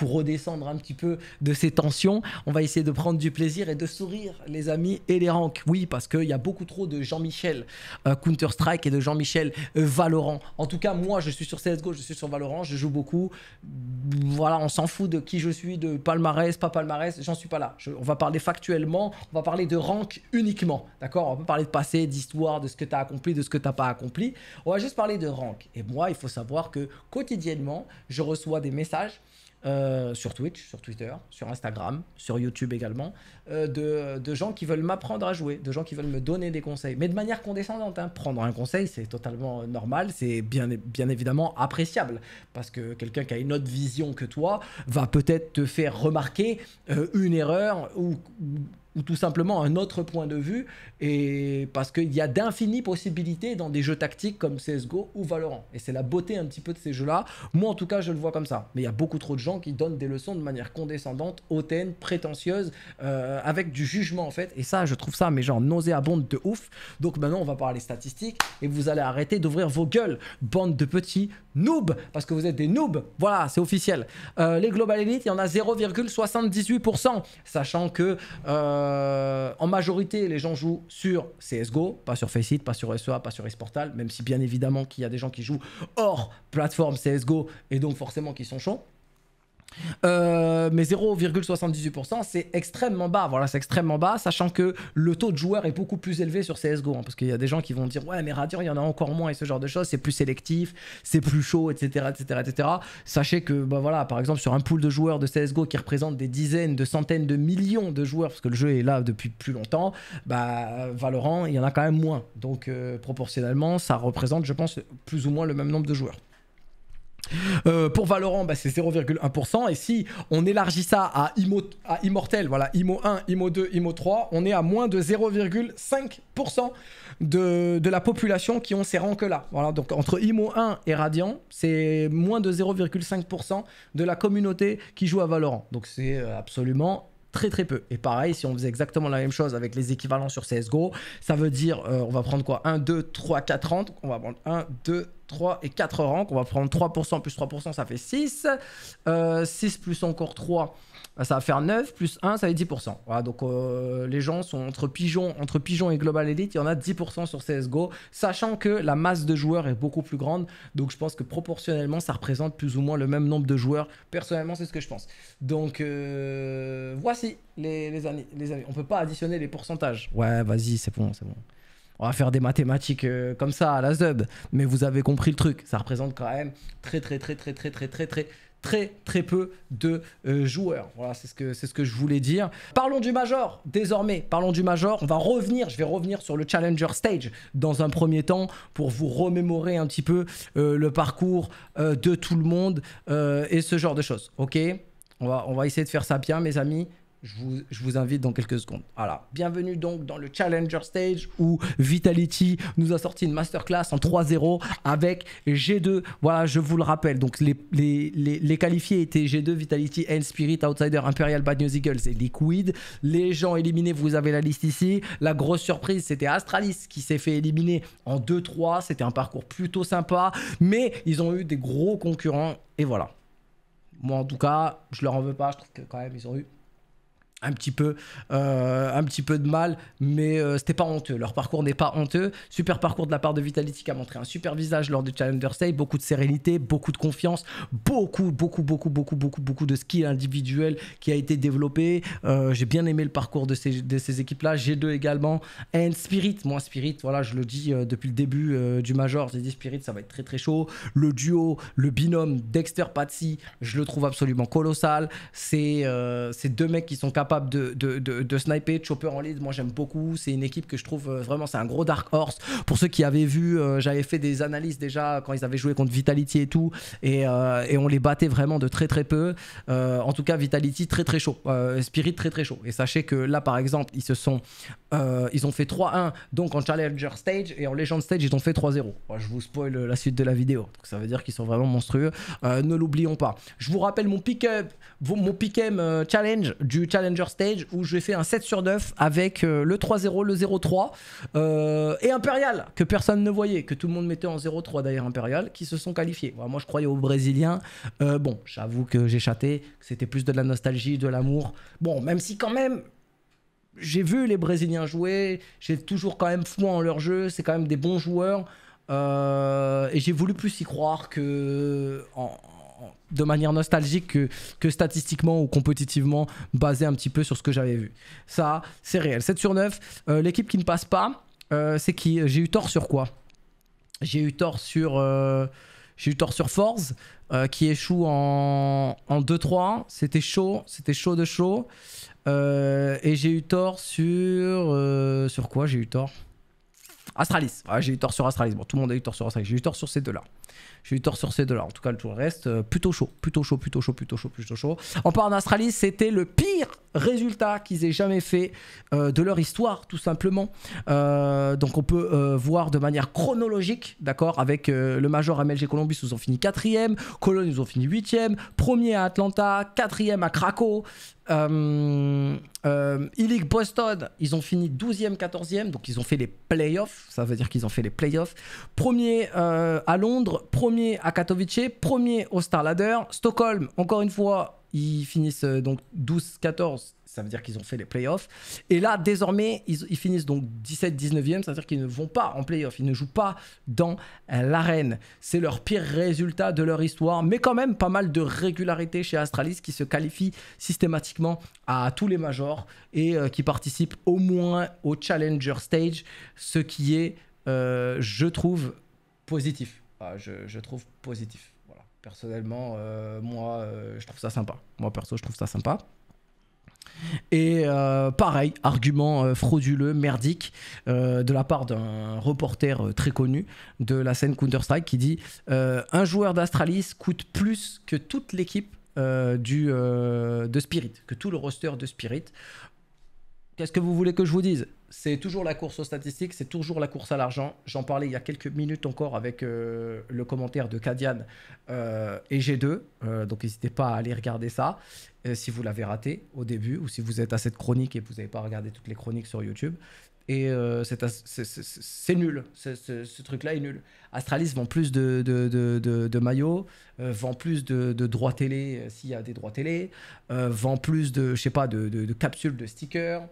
redescendre un petit peu de ces tensions. On va essayer de prendre du plaisir et de sourire, les amis, et les ranks. Oui, parce qu'il y a beaucoup trop de Jean-Michel euh, Counter-Strike et de Jean-Michel euh, Valorant. En tout cas, moi, je suis sur CSGO, je suis sur Valorant, je joue beaucoup. Voilà, on s'en fout de qui je suis, de palmarès, pas palmarès, j'en suis pas là. on va parler factuellement, on va parler de rank uniquement. D'accord On va parler de passé, d'histoire, de ce que tu as accompli, de ce que tu n'as pas accompli. On va juste parler de rank. Et moi, il faut savoir que quotidiennement, je reçois des messages euh, sur Twitch, sur Twitter, sur Instagram, sur YouTube également, euh, de, gens qui veulent m'apprendre à jouer, de gens qui veulent me donner des conseils, mais de manière condescendante. Hein. Prendre un conseil, c'est totalement euh, normal, c'est bien, bien évidemment appréciable, parce que quelqu'un qui a une autre vision que toi va peut-être te faire remarquer une erreur ou ou tout simplement un autre point de vue. Et parce qu'il y a d'infinies possibilités dans des jeux tactiques comme CSGO ou Valorant. Et c'est la beauté un petit peu de ces jeux-là. Moi, en tout cas, je le vois comme ça. Mais il y a beaucoup trop de gens qui donnent des leçons de manière condescendante, hautaine, prétentieuse, euh, avec du jugement en fait. Et ça, je trouve ça, mais genre nauséabonde de ouf. Donc maintenant, on va parler statistiques et vous allez arrêter d'ouvrir vos gueules, bande de petits Noob, parce que vous êtes des noobs. Voilà, c'est officiel. Euh, les Global Elite, il y en a 0,78%. Sachant que euh, en majorité, les gens jouent sur CSGO, pas sur Faceit, pas sur SEA, pas sur Esportal, même si bien évidemment qu'il y a des gens qui jouent hors plateforme CSGO et donc forcément qui sont chauds. Euh, mais 0,78%, c'est extrêmement bas. Voilà, c'est extrêmement bas, sachant que le taux de joueurs est beaucoup plus élevé sur CSGO. Hein, parce qu'il y a des gens qui vont dire Ouais, mais Radio, il y en a encore moins et ce genre de choses. C'est plus sélectif, c'est plus chaud, etc., etc., etc. Sachez que, bah voilà, par exemple, sur un pool de joueurs de CSGO qui représente des dizaines, de centaines de millions de joueurs, parce que le jeu est là depuis plus longtemps, bah Valorant, il y en a quand même moins. Donc, euh, proportionnellement, ça représente, je pense, plus ou moins le même nombre de joueurs. Euh, pour Valorant, bah, c'est 0,1%. Et si on élargit ça à, Immortel, voilà, IMO 1, IMO 2, IMO 3, on est à moins de 0,5% de, la population qui ont ces rangs-là. Voilà, donc entre IMO 1 et Radiant, c'est moins de 0,5% de la communauté qui joue à Valorant. Donc c'est euh, absolument très très peu. Et pareil, si on faisait exactement la même chose avec les équivalents sur CSGO, ça veut dire euh, on va prendre quoi 1, 2, 3, 4 rangs. On va prendre 1, 2, 3 et 4 rangs. On va prendre 3% plus 3%, ça fait 6. 6 euh, plus encore 3, bah, ça va faire 9 plus 1, ça fait 10%. Voilà, donc euh, les gens sont entre pigeons, entre pigeons et Global Elite, il y en a 10% sur CSGO, sachant que la masse de joueurs est beaucoup plus grande. Donc je pense que proportionnellement, ça représente plus ou moins le même nombre de joueurs. Personnellement, c'est ce que je pense. Donc euh, voici les, amis, les On peut pas additionner les pourcentages. Ouais, vas-y, c'est bon, c'est bon. On va faire des mathématiques euh, comme ça à la Zub, mais vous avez compris le truc. Ça représente quand même très très très très très très très très très très peu de euh, joueurs. Voilà, c'est ce, que, ce que je voulais dire. Parlons du Major désormais. Parlons du Major. On va revenir, je vais revenir sur le Challenger Stage dans un premier temps pour vous remémorer un petit peu euh, le parcours euh, de tout le monde et ce genre de choses. Ok on va, on va essayer de faire ça bien, mes amis. Je vous, invite dans quelques secondes. Voilà. Bienvenue donc dans le Challenger Stage où Vitality nous a sorti une masterclass en 3-0 avec G2. Voilà, je vous le rappelle. Donc les, les, qualifiés étaient G2, Vitality, End Spirit, Outsider, Imperial, Bad News Eagles et Liquid. Les gens éliminés, vous avez la liste ici. La grosse surprise, c'était Astralis qui s'est fait éliminer en 2-3. C'était un parcours plutôt sympa, mais ils ont eu des gros concurrents et voilà. Moi en tout cas, je leur en veux pas, je trouve que quand même ils ont eu un petit peu, euh, un petit peu de mal, mais euh, c'était pas honteux. Leur parcours n'est pas honteux. Super parcours de la part de Vitality qui a montré un super visage lors du Challenger State, beaucoup de sérénité, beaucoup de confiance, beaucoup, beaucoup, beaucoup, beaucoup, beaucoup, beaucoup de skill individuel qui a été développé. Euh, j'ai bien aimé le parcours de ces, de ces équipes-là. G2 également. And Spirit, moi Spirit, voilà, je le dis depuis le début du Major, j'ai dit Spirit, ça va être très très chaud. Le duo, le binôme Dexter Patsy, je le trouve absolument colossal. C'est ces deux mecs qui sont capables de, de, de, sniper. Chopper en lead, moi j'aime beaucoup. C'est une équipe que je trouve euh, vraiment, c'est un gros Dark Horse. Pour ceux qui avaient vu, euh, j'avais fait des analyses déjà quand ils avaient joué contre Vitality et tout. Et, euh, et on les battait vraiment de très très peu. en tout cas, Vitality très très chaud. Spirit très très chaud. Et sachez que là par exemple, ils se sont. ils ont fait 3-1 donc en Challenger Stage et en Legend Stage ils ont fait 3-0. je vous spoil la suite de la vidéo. Donc ça veut dire qu'ils sont vraiment monstrueux. ne l'oublions pas. Je vous rappelle mon pick-up, mon pick challenge du challenge Stage où j'ai fait un 7 sur 9 avec euh, le 3-0, le 0-3 euh, et Impérial que personne ne voyait, que tout le monde mettait en 0-3 d'ailleurs Impérial, qui se sont qualifiés. moi je croyais aux Brésiliens. Euh, bon, j'avoue que j'ai chaté, que c'était plus de la nostalgie, de l'amour. Bon, même si quand même j'ai vu les Brésiliens jouer, j'ai toujours quand même foi en leur jeu, c'est quand même des bons joueurs. et j'ai voulu plus y croire que en, de manière nostalgique que, statistiquement ou compétitivement basé un petit peu sur ce que j'avais vu. Ça, c'est réel. 7 sur 9, euh, l'équipe qui ne passe pas, euh, c'est qui J'ai eu tort sur quoi J'ai eu tort sur... Euh, j'ai eu tort sur Force, qui échoue en, en 2-3. C'était chaud, c'était chaud de chaud. et j'ai eu tort sur... sur quoi j'ai eu tort Astralis. j'ai eu tort sur Astralis. Bon, tout le monde a eu tort sur Astralis. J'ai eu tort sur ces deux-là. J'ai eu tort sur ces deux-là. En tout cas, le tour reste, euh, plutôt chaud. Plutôt chaud, plutôt chaud, plutôt chaud, plutôt chaud. En parlant d'Astralis, c'était le pire résultats qu'ils aient jamais fait euh, de leur histoire, tout simplement. Euh, donc on peut euh, voir de manière chronologique, d'accord, avec le Major MLG Columbus, ils ont fini 4ème, Cologne, ils ont fini 8ème, premier à Atlanta, 4 à Cracow, euh, euh, Boston, ils ont fini 12e, 14e, donc ils ont fait les playoffs, ça veut dire qu'ils ont fait les playoffs. Premier à Londres, premier à Katowice, premier au Starladder Stockholm, encore une fois, ils finissent euh, donc 12-14, ça veut dire qu'ils ont fait les playoffs. Et là, désormais, ils, finissent donc 17-19e, ça veut dire qu'ils ne vont pas en playoffs, ils ne jouent pas dans euh, l'arène. C'est leur pire résultat de leur histoire, mais quand même pas mal de régularité chez Astralis qui se qualifie systématiquement à tous les majors et euh, qui participe au moins au Challenger Stage, ce qui est, je trouve, positif. je trouve positif. Personnellement, euh, moi, euh, je trouve ça sympa. Moi, perso, je trouve ça sympa. Et euh, pareil, argument frauduleux, merdique, de la part d'un reporter très connu de la scène Counter-Strike qui dit Un joueur d'Astralis coûte plus que toute l'équipe de Spirit, que tout le roster de Spirit. Qu'est-ce que vous voulez que je vous dise C'est toujours la course aux statistiques, c'est toujours la course à l'argent. J'en parlais il y a quelques minutes encore avec euh, le commentaire de Kadian euh, et G2. Euh, donc n'hésitez pas à aller regarder ça si vous l'avez raté au début ou si vous êtes à cette chronique et que vous n'avez pas regardé toutes les chroniques sur YouTube. Et euh, c'est nul. ce truc-là est nul. Astralis vend plus de, de, maillots, euh, vend plus de, droits télé euh, s'il y a des droits télé, vend plus de, je sais pas, de, capsules, de stickers.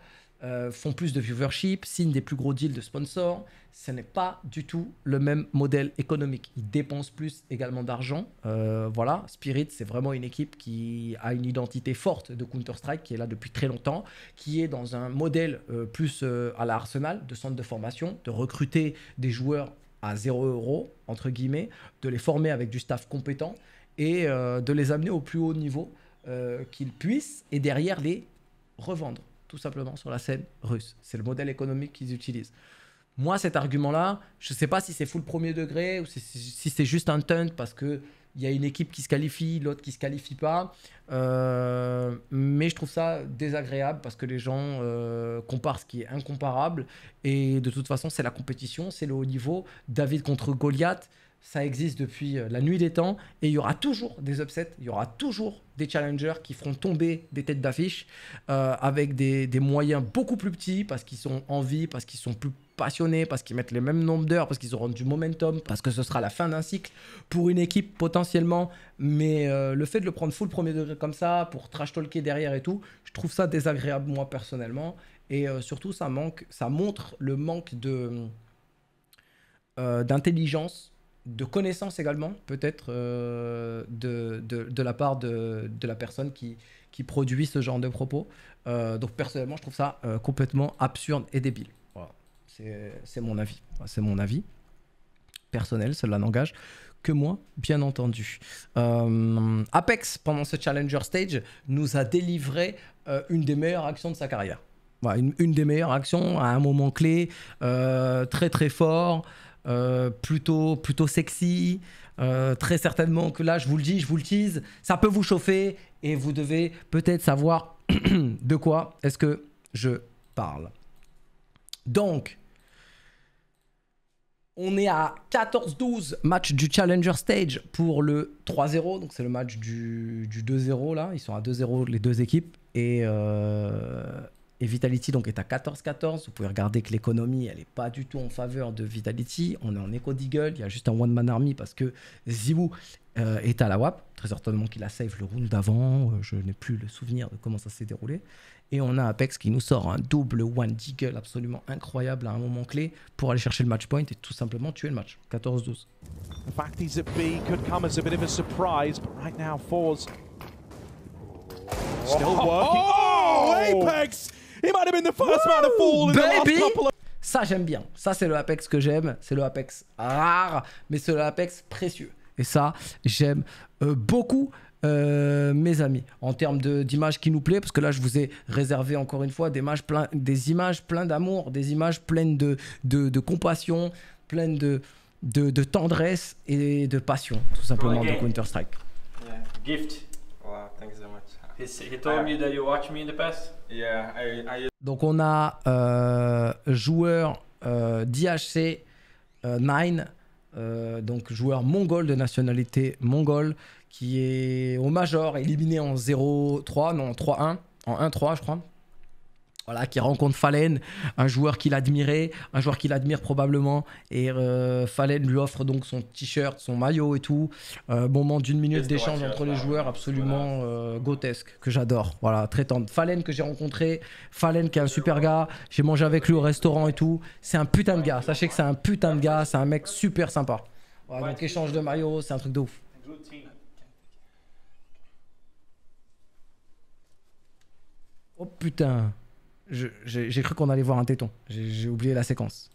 Euh, font plus de viewership, signent des plus gros deals de sponsors. Ce n'est pas du tout le même modèle économique. Ils dépensent plus également d'argent. Euh, voilà, Spirit, c'est vraiment une équipe qui a une identité forte de Counter-Strike, qui est là depuis très longtemps, qui est dans un modèle euh, plus à la de centre de formation, de recruter des joueurs à 0 euros, entre guillemets, de les former avec du staff compétent et de les amener au plus haut niveau qu'ils puissent et derrière les revendre tout simplement sur la scène russe. C'est le modèle économique qu'ils utilisent. Moi, cet argument-là, je ne sais pas si c'est full premier degré ou si c'est juste un tunt parce qu'il y a une équipe qui se qualifie, l'autre qui ne se qualifie pas. Euh, mais je trouve ça désagréable parce que les gens euh, comparent ce qui est incomparable. Et de toute façon, c'est la compétition, c'est le haut niveau. David contre Goliath ça existe depuis euh, la nuit des temps et il y aura toujours des upsets, il y aura toujours des challengers qui feront tomber des têtes d'affiche euh, avec des, des, moyens beaucoup plus petits parce qu'ils sont en vie, parce qu'ils sont plus passionnés, parce qu'ils mettent les mêmes nombre d'heures, parce qu'ils auront du momentum, parce que ce sera la fin d'un cycle pour une équipe potentiellement. Mais euh, le fait de le prendre full premier degré comme ça pour trash talker derrière et tout, je trouve ça désagréable moi personnellement et surtout ça manque, ça montre le manque de d'intelligence de connaissance également, peut-être, euh, de, la part de, la personne qui, produit ce genre de propos. Euh, donc, personnellement, je trouve ça euh, complètement absurde et débile. Voilà. C'est mon avis. C'est mon avis personnel, cela n'engage que moi, bien entendu. Apex, pendant ce Challenger Stage, nous a délivré une des meilleures actions de sa carrière. une, une, des meilleures actions à un moment clé, très très fort. Euh, plutôt, plutôt sexy. Euh, très certainement que là, je vous le dis, je vous le tease, ça peut vous chauffer et vous devez peut-être savoir de quoi est-ce que je parle. Donc, on est à 14-12 match du Challenger Stage pour le 3-0. Donc c'est le match du, 2-0 là. Ils sont à 2-0 les deux équipes. Et, euh, et Vitality donc est à 14-14. Vous pouvez regarder que l'économie, elle n'est pas du tout en faveur de Vitality. On est en eco Deagle. Il y a juste un One Man Army parce que Ziwu euh, est à la WAP. Très certainement qu'il a save le round d'avant. Euh, je n'ai plus le souvenir de comment ça s'est déroulé. Et on a Apex qui nous sort un double One Deagle absolument incroyable à un moment clé pour aller chercher le match point et tout simplement tuer le match. 14-12. Ça, j'aime bien. Ça, c'est le Apex que j'aime. C'est le Apex rare, mais c'est le Apex précieux. Et ça, j'aime euh, beaucoup. Euh, mes amis, en termes d'images qui nous plaît, parce que là je vous ai réservé encore une fois des images plein, des images pleines d'amour, des images pleines de, de, compassion, pleines de, de, tendresse et de passion, tout simplement, de Counter-Strike. Gift. Donc on a euh, joueur euh, dhc 9, euh, euh, donc joueur mongol de nationalité mongole, qui est au major, éliminé en 0-3, non 3-1, en 1-3 je crois, voilà, qui rencontre Fallen, un joueur qu'il admirait, un joueur qu'il admire probablement. Et Falen euh, Fallen lui offre donc son t-shirt, son maillot et tout. Euh, moment d'une minute d'échange entre les joueurs absolument euh, grotesque, que j'adore. Voilà, très tendre. Fallen que j'ai rencontré, Fallen qui est un super gars. J'ai mangé avec lui au restaurant et tout. C'est un putain de gars. Sachez que c'est un putain de gars. C'est un mec super sympa. Voilà, donc échange de maillots, c'est un truc de ouf. Oh putain j'ai cru qu'on allait voir un téton. J'ai oublié la séquence.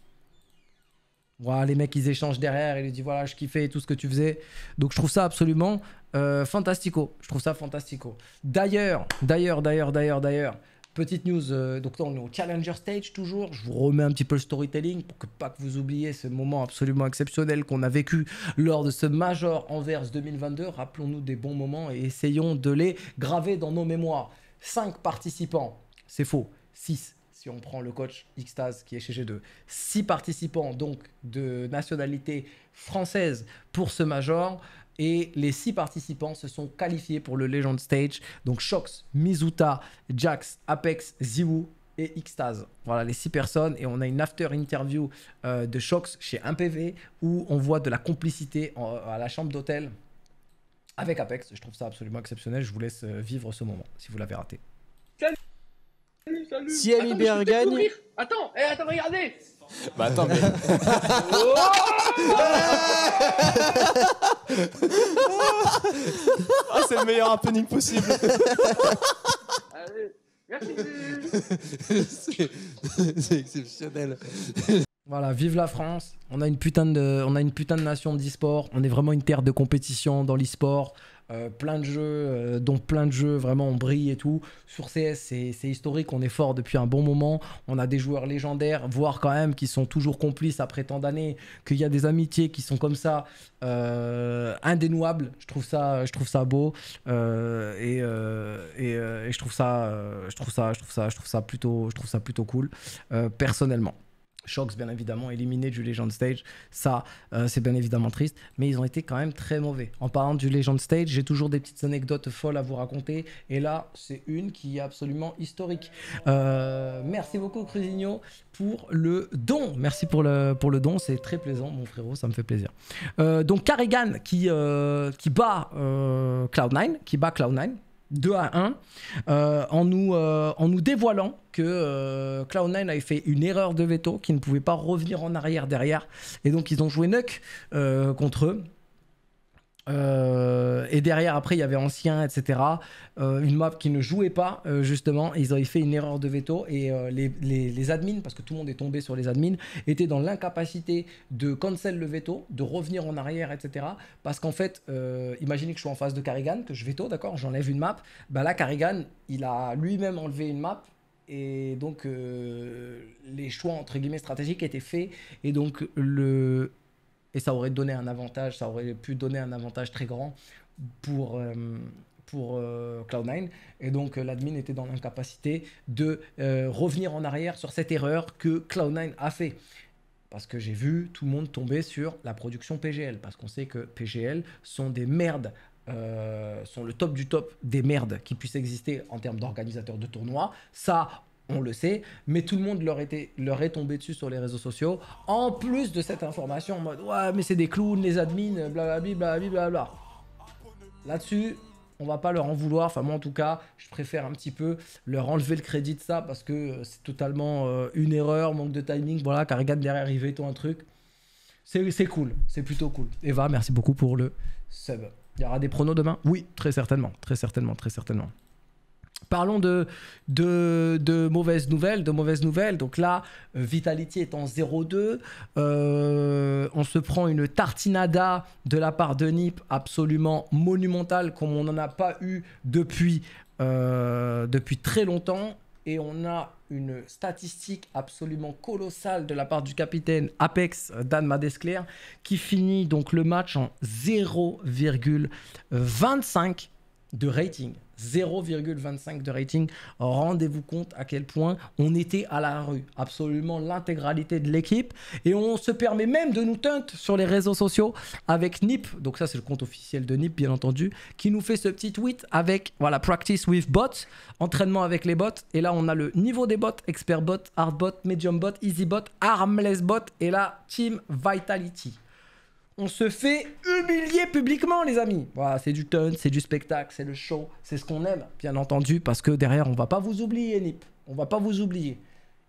Voilà, les mecs, ils échangent derrière. Il lui dit voilà, je kiffais tout ce que tu faisais. Donc je trouve ça absolument euh, fantastico. Je trouve ça fantastico. D'ailleurs, d'ailleurs, d'ailleurs, d'ailleurs, d'ailleurs. Petite news, euh, donc on est au Challenger Stage toujours, je vous remets un petit peu le storytelling pour que pas que vous oubliez ce moment absolument exceptionnel qu'on a vécu lors de ce Major Anvers 2022. Rappelons-nous des bons moments et essayons de les graver dans nos mémoires. 5 participants, c'est faux, 6 si on prend le coach Xtaz qui est chez G2. 6 participants donc de nationalité française pour ce major. Et les 6 participants se sont qualifiés pour le Legend Stage. Donc Shox, Mizuta, Jax, Apex, Ziwoo et Xtaz. Voilà les 6 personnes. Et on a une after interview euh, de Shox chez 1PV où on voit de la complicité à la chambre d'hôtel avec Apex. Je trouve ça absolument exceptionnel. Je vous laisse euh, vivre ce moment si vous l'avez raté. Salut, Si gagne. Attends, eh, attends, regardez. Bah attends, ah, c'est le meilleur happening possible. merci. c'est exceptionnel. Voilà, vive la France. On a une putain de, on a une putain de nation d'e-sport. On est vraiment une terre de compétition dans l'e-sport. Euh, plein de jeux, donc euh, dont plein de jeux vraiment on brille et tout. Sur CS, c'est historique, on est fort depuis un bon moment. On a des joueurs légendaires, voire quand même qui sont toujours complices après tant d'années, qu'il y a des amitiés qui sont comme ça, euh, indénouables. Je trouve ça, je trouve ça beau et, et, je trouve ça, je trouve ça, je trouve ça, je trouve ça plutôt, je trouve ça plutôt cool personnellement. Shox, bien évidemment, éliminé du Legend Stage. Ça, euh, c'est bien évidemment triste. Mais ils ont été quand même très mauvais. En parlant du Legend Stage, j'ai toujours des petites anecdotes folles à vous raconter. Et là, c'est une qui est absolument historique. Euh, merci beaucoup, Cruzinho, pour le don. Merci pour le, pour le don. C'est très plaisant, mon frérot. Ça me fait plaisir. Euh, donc, Carrigan qui, qui bat Cloud9, qui bat Cloud9. 2 à 1 euh, en, nous, euh, en nous dévoilant que euh, Cloud9 avait fait une erreur de veto, qu'ils ne pouvaient pas revenir en arrière derrière. Et donc ils ont joué Nuck contre eux. Euh, et derrière, après, il y avait Ancien, etc. Euh, une map qui ne jouait pas, euh, justement. ils avaient fait une erreur de veto. Et les, admins, parce que tout le monde est tombé sur les admins, étaient dans l'incapacité de cancel le veto, de revenir en arrière, etc. Parce qu'en fait, imaginez que je suis en face de Karigan, que je veto, d'accord J'enlève une map. Bah là, Karigan, il a lui-même enlevé une map. Et donc, les choix, entre guillemets, stratégiques étaient faits. Et donc, le et ça aurait donné un avantage, ça aurait pu donner un avantage très grand pour, euh, pour euh, Cloud9. Et donc euh, l'admin était dans l'incapacité de revenir en arrière sur cette erreur que Cloud9 a fait. Parce que j'ai vu tout le monde tomber sur la production PGL, parce qu'on sait que PGL sont des merdes sont le top du top des merdes qui puissent exister en termes d'organisateurs de tournois. Ça, on le sait, mais tout le monde leur, était, leur est tombé dessus sur les réseaux sociaux, en plus de cette information en mode ouais mais c'est des clowns, les admins, blablabla, bla Bla. Là-dessus, on va pas leur en vouloir, enfin moi en tout cas, je préfère un petit peu leur enlever le crédit de ça parce que euh, c'est totalement euh, une erreur, manque de timing, voilà, car regarde derrière arriver tout un truc. C'est cool, c'est plutôt cool. Eva, merci beaucoup pour le sub. Il y aura des pronos demain Oui, très certainement, très certainement, très certainement. Parlons de, de, mauvaises nouvelles, de mauvaises nouvelles. Donc là, euh, Vitality est en 0-2. Euh, on se prend une tartinada de la part de Nip absolument monumentale comme on n'en a pas eu depuis, euh, depuis très longtemps. Et on a une statistique absolument colossale de la part du capitaine Apex Dan Madesclair qui finit donc le match en 0,25 de rating. 0,25 de rating. Rendez-vous compte à quel point on était à la rue. Absolument l'intégralité de l'équipe. Et on se permet même de nous teinte sur les réseaux sociaux avec Nip. Donc ça, c'est le compte officiel de Nip, bien entendu, qui nous fait ce petit tweet avec, voilà, practice with bots, entraînement avec les bots. Et là, on a le niveau des bots, expert bot, hard bot, medium bot, easy bot, armless bot. Et là, team vitality on se fait humilier publiquement, les amis. Voilà, c'est du ton, c'est du spectacle, c'est le show, c'est ce qu'on aime, bien entendu, parce que derrière, on va pas vous oublier, Nip. On va pas vous oublier.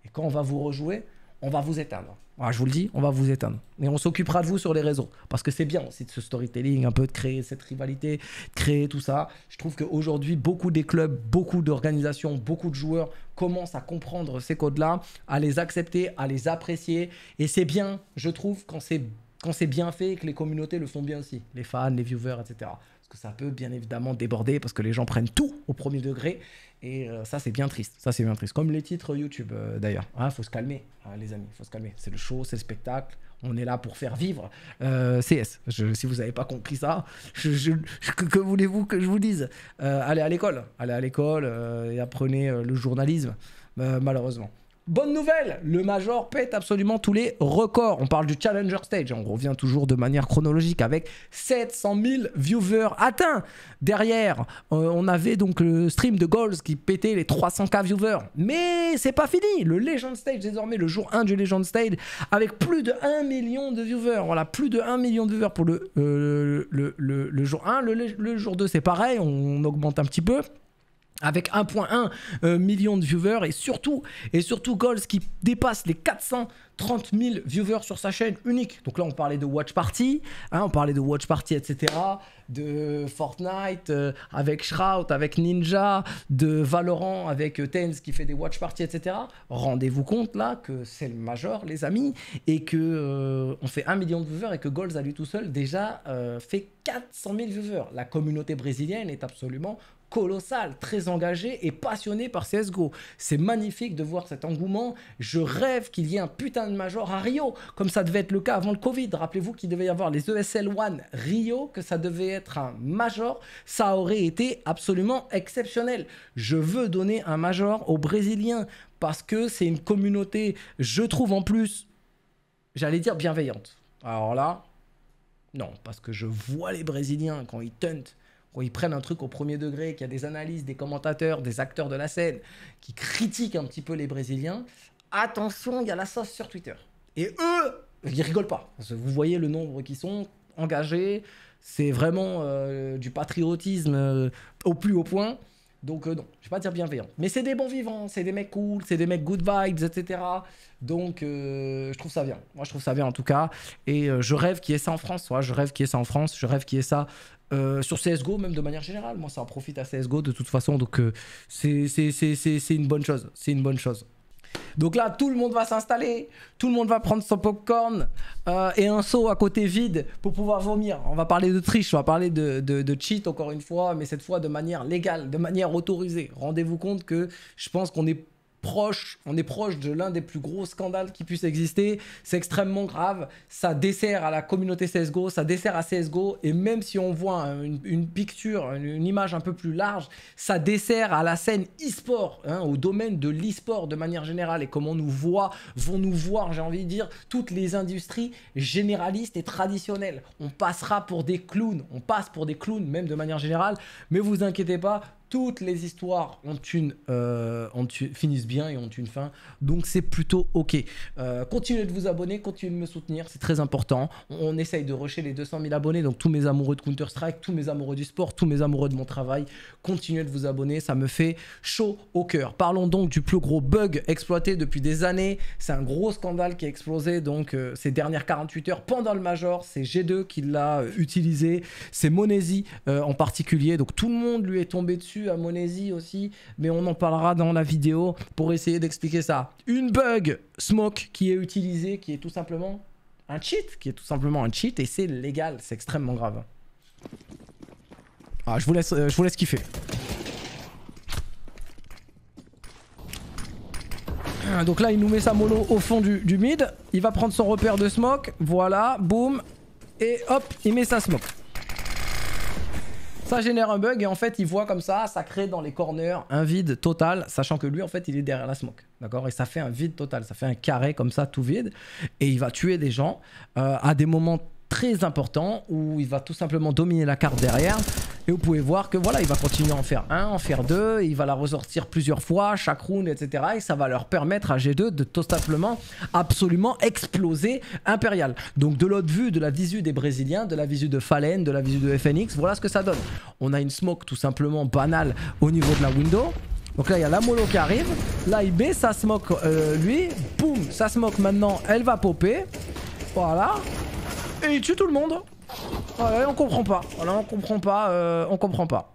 Et quand on va vous rejouer, on va vous éteindre. Voilà, je vous le dis, on va vous éteindre. Et on s'occupera de vous sur les réseaux. Parce que c'est bien aussi de ce storytelling, un peu de créer cette rivalité, de créer tout ça. Je trouve qu'aujourd'hui, beaucoup des clubs, beaucoup d'organisations, beaucoup de joueurs commencent à comprendre ces codes-là, à les accepter, à les apprécier. Et c'est bien, je trouve, quand c'est quand c'est bien fait et que les communautés le font bien aussi, les fans, les viewers, etc. Parce que ça peut bien évidemment déborder parce que les gens prennent tout au premier degré et euh, ça c'est bien triste. Ça c'est bien triste. Comme les titres YouTube euh, d'ailleurs. Il hein, faut se calmer, hein, les amis, faut se calmer. C'est le show, c'est le spectacle. On est là pour faire vivre euh, CS. si vous n'avez pas compris ça, que voulez-vous que je vous dise euh, Allez à l'école, allez à l'école et apprenez le journalisme. malheureusement. Bonne nouvelle, le Major pète absolument tous les records. On parle du Challenger Stage, on revient toujours de manière chronologique avec 700 000 viewers atteints. Derrière, euh, on avait donc le stream de Goals qui pétait les 300k viewers. Mais c'est pas fini, le Legend Stage désormais, le jour 1 du Legend Stage, avec plus de 1 million de viewers. Voilà, plus de 1 million de viewers pour le, euh, le, jour 1. Le, le jour 2 c'est pareil, on augmente un petit peu avec 1.1 euh, million de viewers et surtout, et surtout Goals qui dépasse les 430 000 viewers sur sa chaîne unique. Donc là, on parlait de Watch Party, hein, on parlait de Watch Party, etc., de Fortnite euh, avec Shroud, avec Ninja, de Valorant avec euh, Tenz qui fait des Watch Party, etc. Rendez-vous compte là que c'est le major, les amis, et que on fait 1 million de viewers et que Goals a lui tout seul déjà fait 400 000 viewers. La communauté brésilienne est absolument colossal, très engagé et passionné par CSGO. C'est magnifique de voir cet engouement. Je rêve qu'il y ait un putain de major à Rio, comme ça devait être le cas avant le Covid. Rappelez-vous qu'il devait y avoir les ESL One Rio, que ça devait être un major. Ça aurait été absolument exceptionnel. Je veux donner un major aux Brésiliens parce que c'est une communauté, je trouve en plus, j'allais dire bienveillante. Alors là, non, parce que je vois les Brésiliens quand ils tentent ils prennent un truc au premier degré, qu'il y a des analyses, des commentateurs, des acteurs de la scène qui critiquent un petit peu les Brésiliens, attention, il y a la sauce sur Twitter. Et eux, ils rigolent pas. Vous voyez le nombre qui sont engagés, c'est vraiment euh, du patriotisme euh, au plus haut point. Donc euh, non, je vais pas dire bienveillant. Mais c'est des bons vivants, c'est des mecs cool, c'est des mecs good vibes, etc. Donc euh, je trouve ça bien. Moi je trouve ça bien en tout cas. Et euh, je rêve qu'il y ait ça en France. Je rêve qu'il y ait ça en France. Je rêve qu'il y ait ça sur CSGO même de manière générale. Moi ça en profite à CSGO de toute façon. Donc c'est une bonne chose. C'est une bonne chose. Donc là, tout le monde va s'installer, tout le monde va prendre son popcorn euh, et un seau à côté vide pour pouvoir vomir. On va parler de triche, on va parler de, de cheat encore une fois, mais cette fois de manière légale, de manière autorisée. Rendez-vous compte que je pense qu'on est proche, on est proche de l'un des plus gros scandales qui puissent exister. C'est extrêmement grave. Ça dessert à la communauté CSGO, ça dessert à CSGO. Et même si on voit une, picture, une, image un peu plus large, ça dessert à la scène e-sport, hein, au domaine de l'e-sport de manière générale. Et comment nous voit, vont nous voir, j'ai envie de dire, toutes les industries généralistes et traditionnelles. On passera pour des clowns, on passe pour des clowns même de manière générale. Mais vous inquiétez pas, toutes les histoires euh, ont une, finissent bien et ont une fin. Donc c'est plutôt ok. Euh, continuez de vous abonner, continuez de me soutenir, c'est très important. On, essaye de rusher les 200 000 abonnés. Donc tous mes amoureux de Counter Strike, tous mes amoureux du sport, tous mes amoureux de mon travail, continuez de vous abonner, ça me fait chaud au cœur. Parlons donc du plus gros bug exploité depuis des années. C'est un gros scandale qui a explosé donc euh, ces dernières 48 heures pendant le major. C'est G2 qui l'a utilisé, c'est Monesi en particulier. Donc tout le monde lui est tombé dessus à Monésie aussi, mais on en parlera dans la vidéo pour essayer d'expliquer ça. Une bug smoke qui est utilisée, qui est tout simplement un cheat, qui est tout simplement un cheat, et c'est légal, c'est extrêmement grave. Ah, je vous laisse, euh, je vous laisse kiffer. Ah, donc là, il nous met sa mollo au fond du, du mid. Il va prendre son repère de smoke. Voilà, boum. Et hop, il met sa smoke. Ça génère un bug et en fait, il voit comme ça, ça crée dans les corners un vide total, sachant que lui, en fait, il est derrière la smoke. D'accord Et ça fait un vide total, ça fait un carré comme ça, tout vide. Et il va tuer des gens euh, à des moments très important où il va tout simplement dominer la carte derrière. Et vous pouvez voir que voilà, il va continuer à en faire un, en faire deux, il va la ressortir plusieurs fois, chaque round, etc. Et ça va leur permettre à G2 de tout simplement absolument exploser impérial Donc de l'autre vue, de la visu des Brésiliens, de la visu de Fallen, de la visu de FNX, voilà ce que ça donne. On a une smoke tout simplement banale au niveau de la window. Donc là, il y a la mollo qui arrive. Là, il baisse sa smoke euh, lui. Boum, ça smoke maintenant, elle va popper. Voilà. Et il tue tout le monde. Ouais, on comprend pas. Voilà, on comprend pas. Euh, on comprend pas.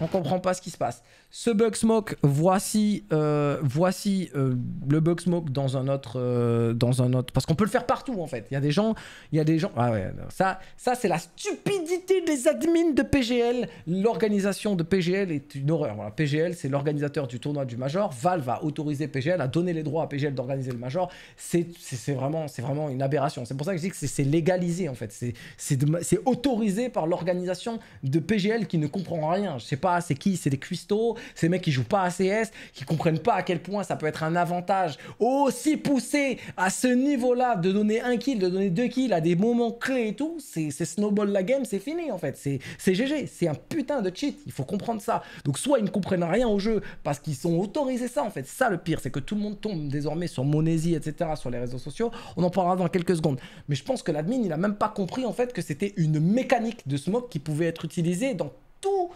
On comprend pas ce qui se passe. Ce bug smoke, voici, euh, voici euh, le bug smoke dans un autre, euh, dans un autre, parce qu'on peut le faire partout en fait. Il y a des gens, il y a des gens. Ah ouais, ça, ça c'est la stupidité des admins de PGL. L'organisation de PGL est une horreur. Voilà, PGL, c'est l'organisateur du tournoi du Major. Valve a autorisé PGL à donner les droits à PGL d'organiser le Major. C'est, vraiment, c'est vraiment une aberration. C'est pour ça que je dis que c'est légalisé en fait. C'est, c'est autorisé par l'organisation de PGL qui ne comprend rien. Je sais pas, c'est qui, c'est des cuistots ces mecs qui jouent pas à CS, qui comprennent pas à quel point ça peut être un avantage aussi poussé à ce niveau-là de donner un kill, de donner deux kills à des moments clés et tout, c'est snowball la game, c'est fini en fait, c'est GG, c'est un putain de cheat, il faut comprendre ça. Donc soit ils ne comprennent rien au jeu parce qu'ils sont autorisés ça en fait, ça le pire, c'est que tout le monde tombe désormais sur Monésie, etc., sur les réseaux sociaux, on en parlera dans quelques secondes. Mais je pense que l'admin, il a même pas compris en fait que c'était une mécanique de smoke qui pouvait être utilisée dans tout,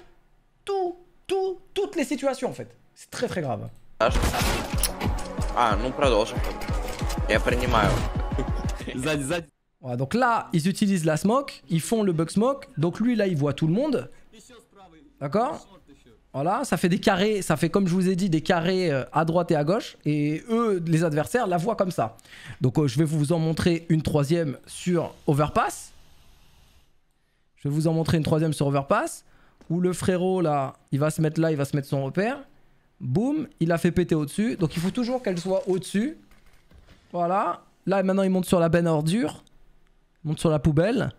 tout, toutes les situations en fait. C'est très très grave. Ah, non, donc là, ils utilisent la smoke, ils font le bug smoke. Donc lui, là, il voit tout le monde. D'accord Voilà, ça fait des carrés, ça fait comme je vous ai dit, des carrés euh, à droite et à gauche. Et eux, les adversaires, la voient comme ça. Donc euh, je vais vous en montrer une troisième sur Overpass. Je vais vous en montrer une troisième sur Overpass où le frérot là, il va se mettre là, il va se mettre son repère. Boum, il a fait péter au-dessus. Donc il faut toujours qu'elle soit au-dessus. Voilà. Là maintenant il monte sur la benne ordure, monte sur la poubelle.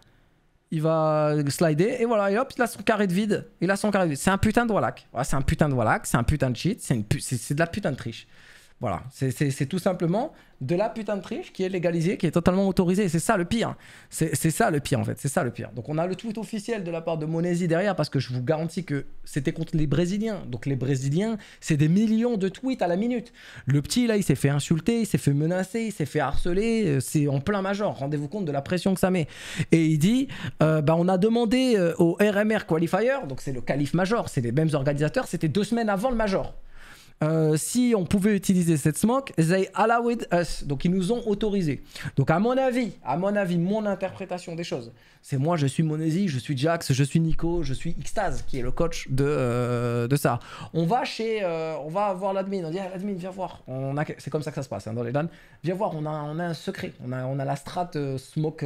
Il va slider et voilà, hop, il a son carré de vide. Il a son carré de vide. C'est un putain de Wallach. c'est un putain de Wallach, c'est un putain de cheat, c'est de la putain de triche. Voilà, c'est tout simplement de la putain de triche qui est légalisée, qui est totalement autorisée. C'est ça le pire. C'est ça le pire en fait. C'est ça le pire. Donc on a le tweet officiel de la part de Monesi derrière parce que je vous garantis que c'était contre les Brésiliens. Donc les Brésiliens, c'est des millions de tweets à la minute. Le petit là, il s'est fait insulter, il s'est fait menacer, il s'est fait harceler. Euh, c'est en plein major. Rendez-vous compte de la pression que ça met. Et il dit, euh, bah, on a demandé euh, au RMR Qualifier, donc c'est le calife major, c'est les mêmes organisateurs. C'était deux semaines avant le major. Euh, si on pouvait utiliser cette smoke, they allowed us. Donc ils nous ont autorisé. Donc à mon avis, à mon avis, mon interprétation des choses, c'est moi, je suis Monesi, je suis Jax, je suis Nico, je suis Xtaz, qui est le coach de, euh, de ça. On va chez, euh, on va voir l'admin, on dit ah, l'admin, viens voir. On a, c'est comme ça que ça se passe hein, dans les LAN. Viens voir, on a, on a un secret, on a, on a la strat smoke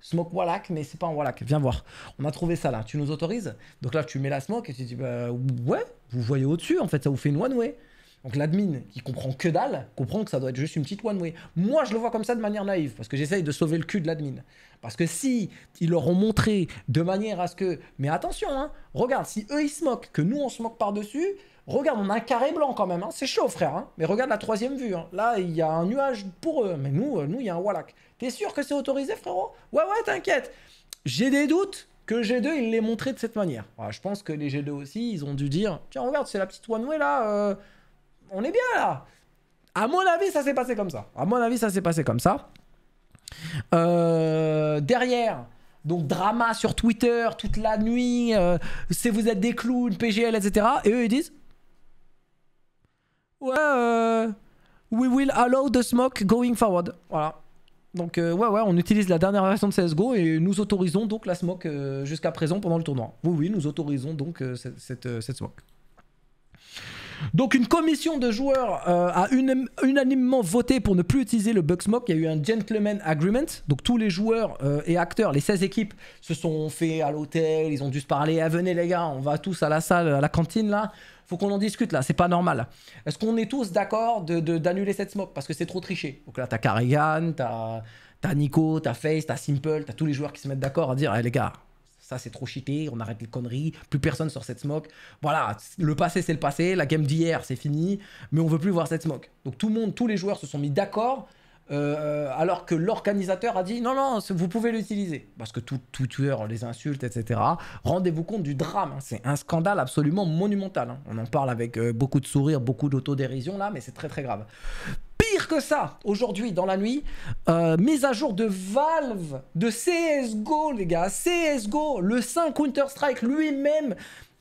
Smoke Wallach, mais c'est pas un Wallach. Viens voir. On a trouvé ça là. Tu nous autorises Donc là, tu mets la smoke et tu dis bah, ouais, vous voyez au-dessus. En fait, ça vous fait une one way. Donc l'admin qui comprend que dalle comprend que ça doit être juste une petite one way. Moi, je le vois comme ça de manière naïve parce que j'essaye de sauver le cul de l'admin. Parce que si ils leur ont montré de manière à ce que, mais attention, hein, regarde, si eux ils se moquent, que nous on se moque par dessus, Regarde, on a un carré blanc quand même. Hein. C'est chaud, frère. Hein. Mais regarde la troisième vue. Hein. Là, il y a un nuage pour eux. Mais nous, euh, nous, il y a un Wallach. T'es sûr que c'est autorisé, frérot Ouais, ouais, t'inquiète. J'ai des doutes que G2, il l'ait montré de cette manière. je pense que les G2 aussi, ils ont dû dire Tiens, regarde, c'est la petite one-way là. Euh, on est bien là. À mon avis, ça s'est passé comme ça. À mon avis, ça s'est passé comme ça. Euh, derrière. Donc drama sur Twitter toute la nuit, c'est vous êtes des clowns, PGL, etc. Et eux ils disent Ouais, euh, we will allow the smoke going forward. Voilà. Donc euh, ouais, ouais, on utilise la dernière version de CSGO et nous autorisons donc la smoke euh, jusqu'à présent pendant le tournoi. Oui, oui, nous autorisons donc cette, cette, cette smoke. Donc une commission de joueurs euh, a unanimement voté pour ne plus utiliser le bug smoke. Il y a eu un gentleman agreement. Donc tous les joueurs euh, et acteurs, les 16 équipes, se sont fait à l'hôtel. Ils ont dû se parler. Eh, venez les gars, on va tous à la salle, à la cantine là. Faut qu'on en discute là. C'est pas normal. Est-ce qu'on est tous d'accord d'annuler de, cette smoke parce que c'est trop triché Donc là, t'as Carrigan, t'as as Nico, t'as Face, t'as Simple, t'as tous les joueurs qui se mettent d'accord à dire, Eh les gars, ça c'est trop cheaté, on arrête les conneries, plus personne sur cette smoke. Voilà, le passé c'est le passé, la game d'hier c'est fini, mais on veut plus voir cette smoke. Donc tout le monde, tous les joueurs se sont mis d'accord, euh, alors que l'organisateur a dit non, non, vous pouvez l'utiliser. Parce que tout, tueur les insulte, etc. Rendez-vous compte du drame, hein. c'est un scandale absolument monumental. Hein. On en parle avec euh, beaucoup de sourires, beaucoup d'autodérision là, mais c'est très très grave que ça, aujourd'hui, dans la nuit, euh, mise à jour de Valve, de CSGO, les gars, CSGO, le 5 Counter-Strike lui-même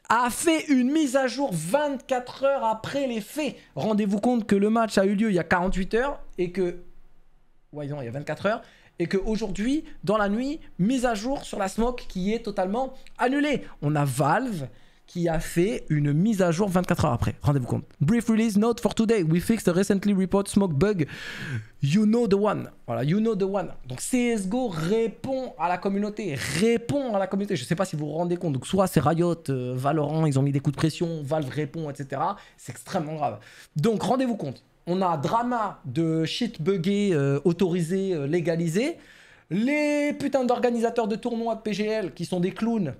a fait une mise à jour 24 heures après les faits. Rendez-vous compte que le match a eu lieu il y a 48 heures et que... Ouais, il y a 24 heures et que aujourd'hui dans la nuit, mise à jour sur la smoke qui est totalement annulée. On a Valve qui a fait une mise à jour 24 heures après. Rendez-vous compte. Brief release note for today. We fixed a recently reported smoke bug. You know the one. Voilà, you know the one. Donc CSGO répond à la communauté. Répond à la communauté. Je ne sais pas si vous vous rendez compte. Donc soit c'est Riot, euh, Valorant, ils ont mis des coups de pression, Valve répond, etc. C'est extrêmement grave. Donc rendez-vous compte. On a drama de shit buggé, euh, autorisé, euh, légalisé. Les putains d'organisateurs de tournois de PGL qui sont des clowns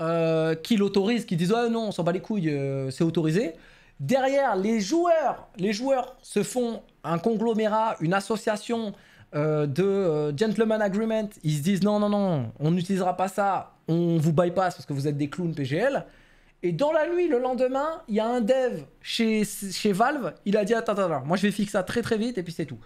euh, qui l'autorisent, qui disent ah non, on s'en bat les couilles, euh, c'est autorisé. Derrière, les joueurs, les joueurs se font un conglomérat, une association euh, de gentleman agreement. Ils se disent non, non, non, on n'utilisera pas ça, on vous bypass parce que vous êtes des clowns PGL. Et dans la nuit, le lendemain, il y a un dev chez, chez Valve, il a dit attends, attends, moi je vais fixer ça très très vite et puis c'est tout.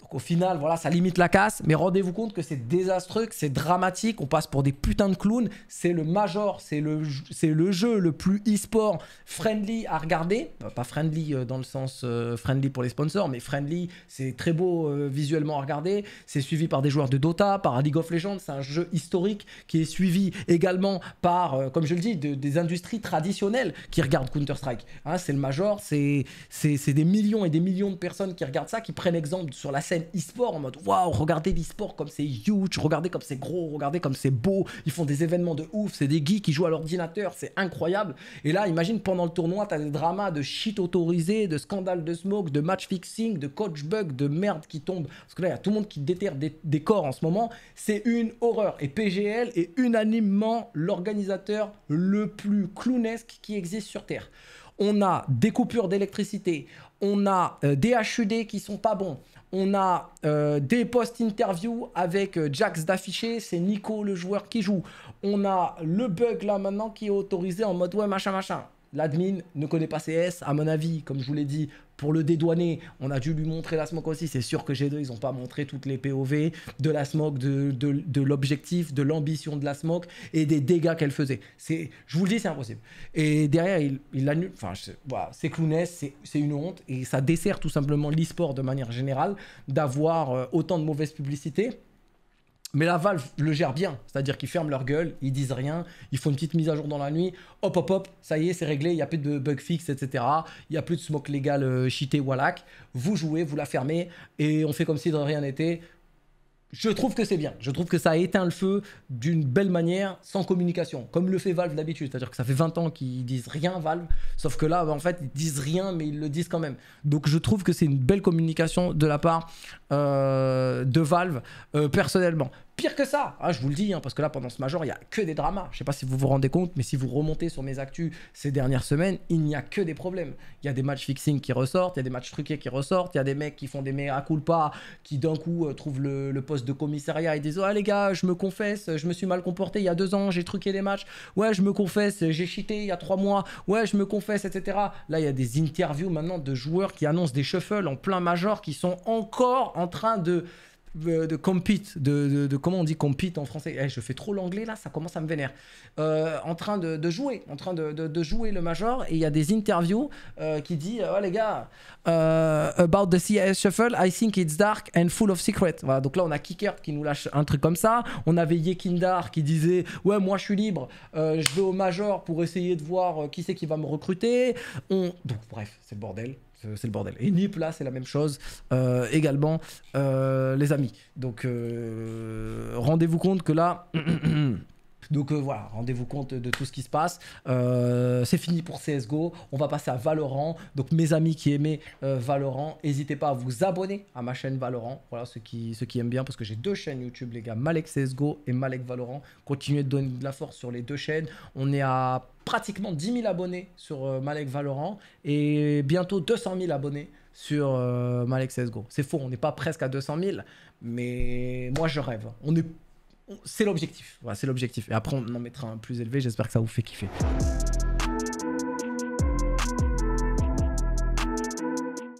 Donc au final, voilà, ça limite la casse, mais rendez-vous compte que c'est désastreux, que c'est dramatique, on passe pour des putains de clowns, c'est le major, c'est le, le jeu le plus e-sport friendly à regarder, pas friendly euh, dans le sens euh, friendly pour les sponsors, mais friendly, c'est très beau euh, visuellement à regarder, c'est suivi par des joueurs de Dota, par League of Legends, c'est un jeu historique qui est suivi également par, comme je le dis, de, des industries traditionnelles qui regardent Counter-Strike. Hein, c'est le major, c'est des millions et des millions de personnes qui regardent ça, qui prennent exemple sur la scène e-sport en mode waouh, regardez l'e-sport comme c'est huge, regardez comme c'est gros, regardez comme c'est beau, ils font des événements de ouf, c'est des geeks qui jouent à l'ordinateur, c'est incroyable. Et là, imagine pendant le tournoi, t'as des dramas de shit autorisé, de scandale de smoke, de match fixing, de coach bug, de merde qui tombe. Parce que là, il y a tout le monde qui déterre des, corps en ce moment. C'est une horreur. Et PGL est unanimement l'organisateur le plus clownesque qui existe sur Terre on a des coupures d'électricité, on a euh, des HUD qui sont pas bons, on a euh, des post-interviews avec euh, Jax d'afficher c'est Nico le joueur qui joue. On a le bug là maintenant qui est autorisé en mode ouais machin machin. L'admin ne connaît pas CS, à mon avis, comme je vous l'ai dit, pour le dédouaner, on a dû lui montrer la smoke aussi. C'est sûr que G2, ils n'ont pas montré toutes les POV de la smoke, de, l'objectif, de, l'ambition de, la smoke et des dégâts qu'elle faisait. C'est, je vous le dis, c'est impossible. Et derrière, il, il annule. Enfin, c'est clownesque, c'est, une honte et ça dessert tout simplement l'e-sport de manière générale d'avoir euh, autant de mauvaises publicités. Mais la Valve le gère bien, c'est-à-dire qu'ils ferment leur gueule, ils disent rien, ils font une petite mise à jour dans la nuit, hop hop hop, ça y est, c'est réglé, il n'y a plus de bug fixe, etc. Il n'y a plus de smoke légal euh, cheaté, Vous jouez, vous la fermez, et on fait comme si de rien n'était je trouve que c'est bien. Je trouve que ça a éteint le feu d'une belle manière, sans communication, comme le fait Valve d'habitude. C'est-à-dire que ça fait 20 ans qu'ils disent rien, Valve, sauf que là, en fait, ils disent rien, mais ils le disent quand même. Donc je trouve que c'est une belle communication de la part euh, de Valve, euh, personnellement pire que ça, hein, je vous le dis, hein, parce que là, pendant ce major, il n'y a que des dramas. Je ne sais pas si vous vous rendez compte, mais si vous remontez sur mes actus ces dernières semaines, il n'y a que des problèmes. Il y a des matchs fixing qui ressortent, il y a des matchs truqués qui ressortent, il y a des mecs qui font des mea culpa, qui d'un coup euh, trouvent le, poste de commissariat et disent Ah les gars, je me confesse, je me suis mal comporté il y a deux ans, j'ai truqué les matchs, ouais, je me confesse, j'ai cheaté il y a trois mois, ouais, je me confesse, etc. Là, il y a des interviews maintenant de joueurs qui annoncent des shuffles en plein major qui sont encore en train de euh, de compete, de, de, comment on dit compete en français. Eh, je fais trop l'anglais là, ça commence à me vénère. Euh, en train de, jouer, en train de, jouer le major, et il y a des interviews euh, qui dit oh les gars, about the CIS shuffle, I think it's dark and full of secrets. Voilà, donc là on a kicker qui nous lâche un truc comme ça. On avait Yekindar qui disait ouais moi je suis libre, je vais au major pour essayer de voir qui c'est qui va me recruter. Donc bref, c'est le bordel. Euh, c'est le bordel. Et Nip, là, c'est la même chose. Euh, également, euh, les amis. Donc, rendez-vous compte que là... Donc euh, voilà, rendez-vous compte de tout ce qui se passe. Euh, c'est fini pour CSGO. On va passer à Valorant. Donc mes amis qui aimaient euh, Valorant, n'hésitez pas à vous abonner à ma chaîne Valorant. Voilà, ceux qui, ceux qui aiment bien, parce que j'ai deux chaînes YouTube, les gars, Malek CSGO et Malek Valorant. Continuez de donner de la force sur les deux chaînes. On est à pratiquement 10 000 abonnés sur Malek Valorant et bientôt 200 000 abonnés sur Malek CSGO. C'est faux, on n'est pas presque à 200 000, mais moi je rêve. On est c'est l'objectif. Voilà, c'est l'objectif. Et après, on en mettra un plus élevé. J'espère que ça vous fait kiffer.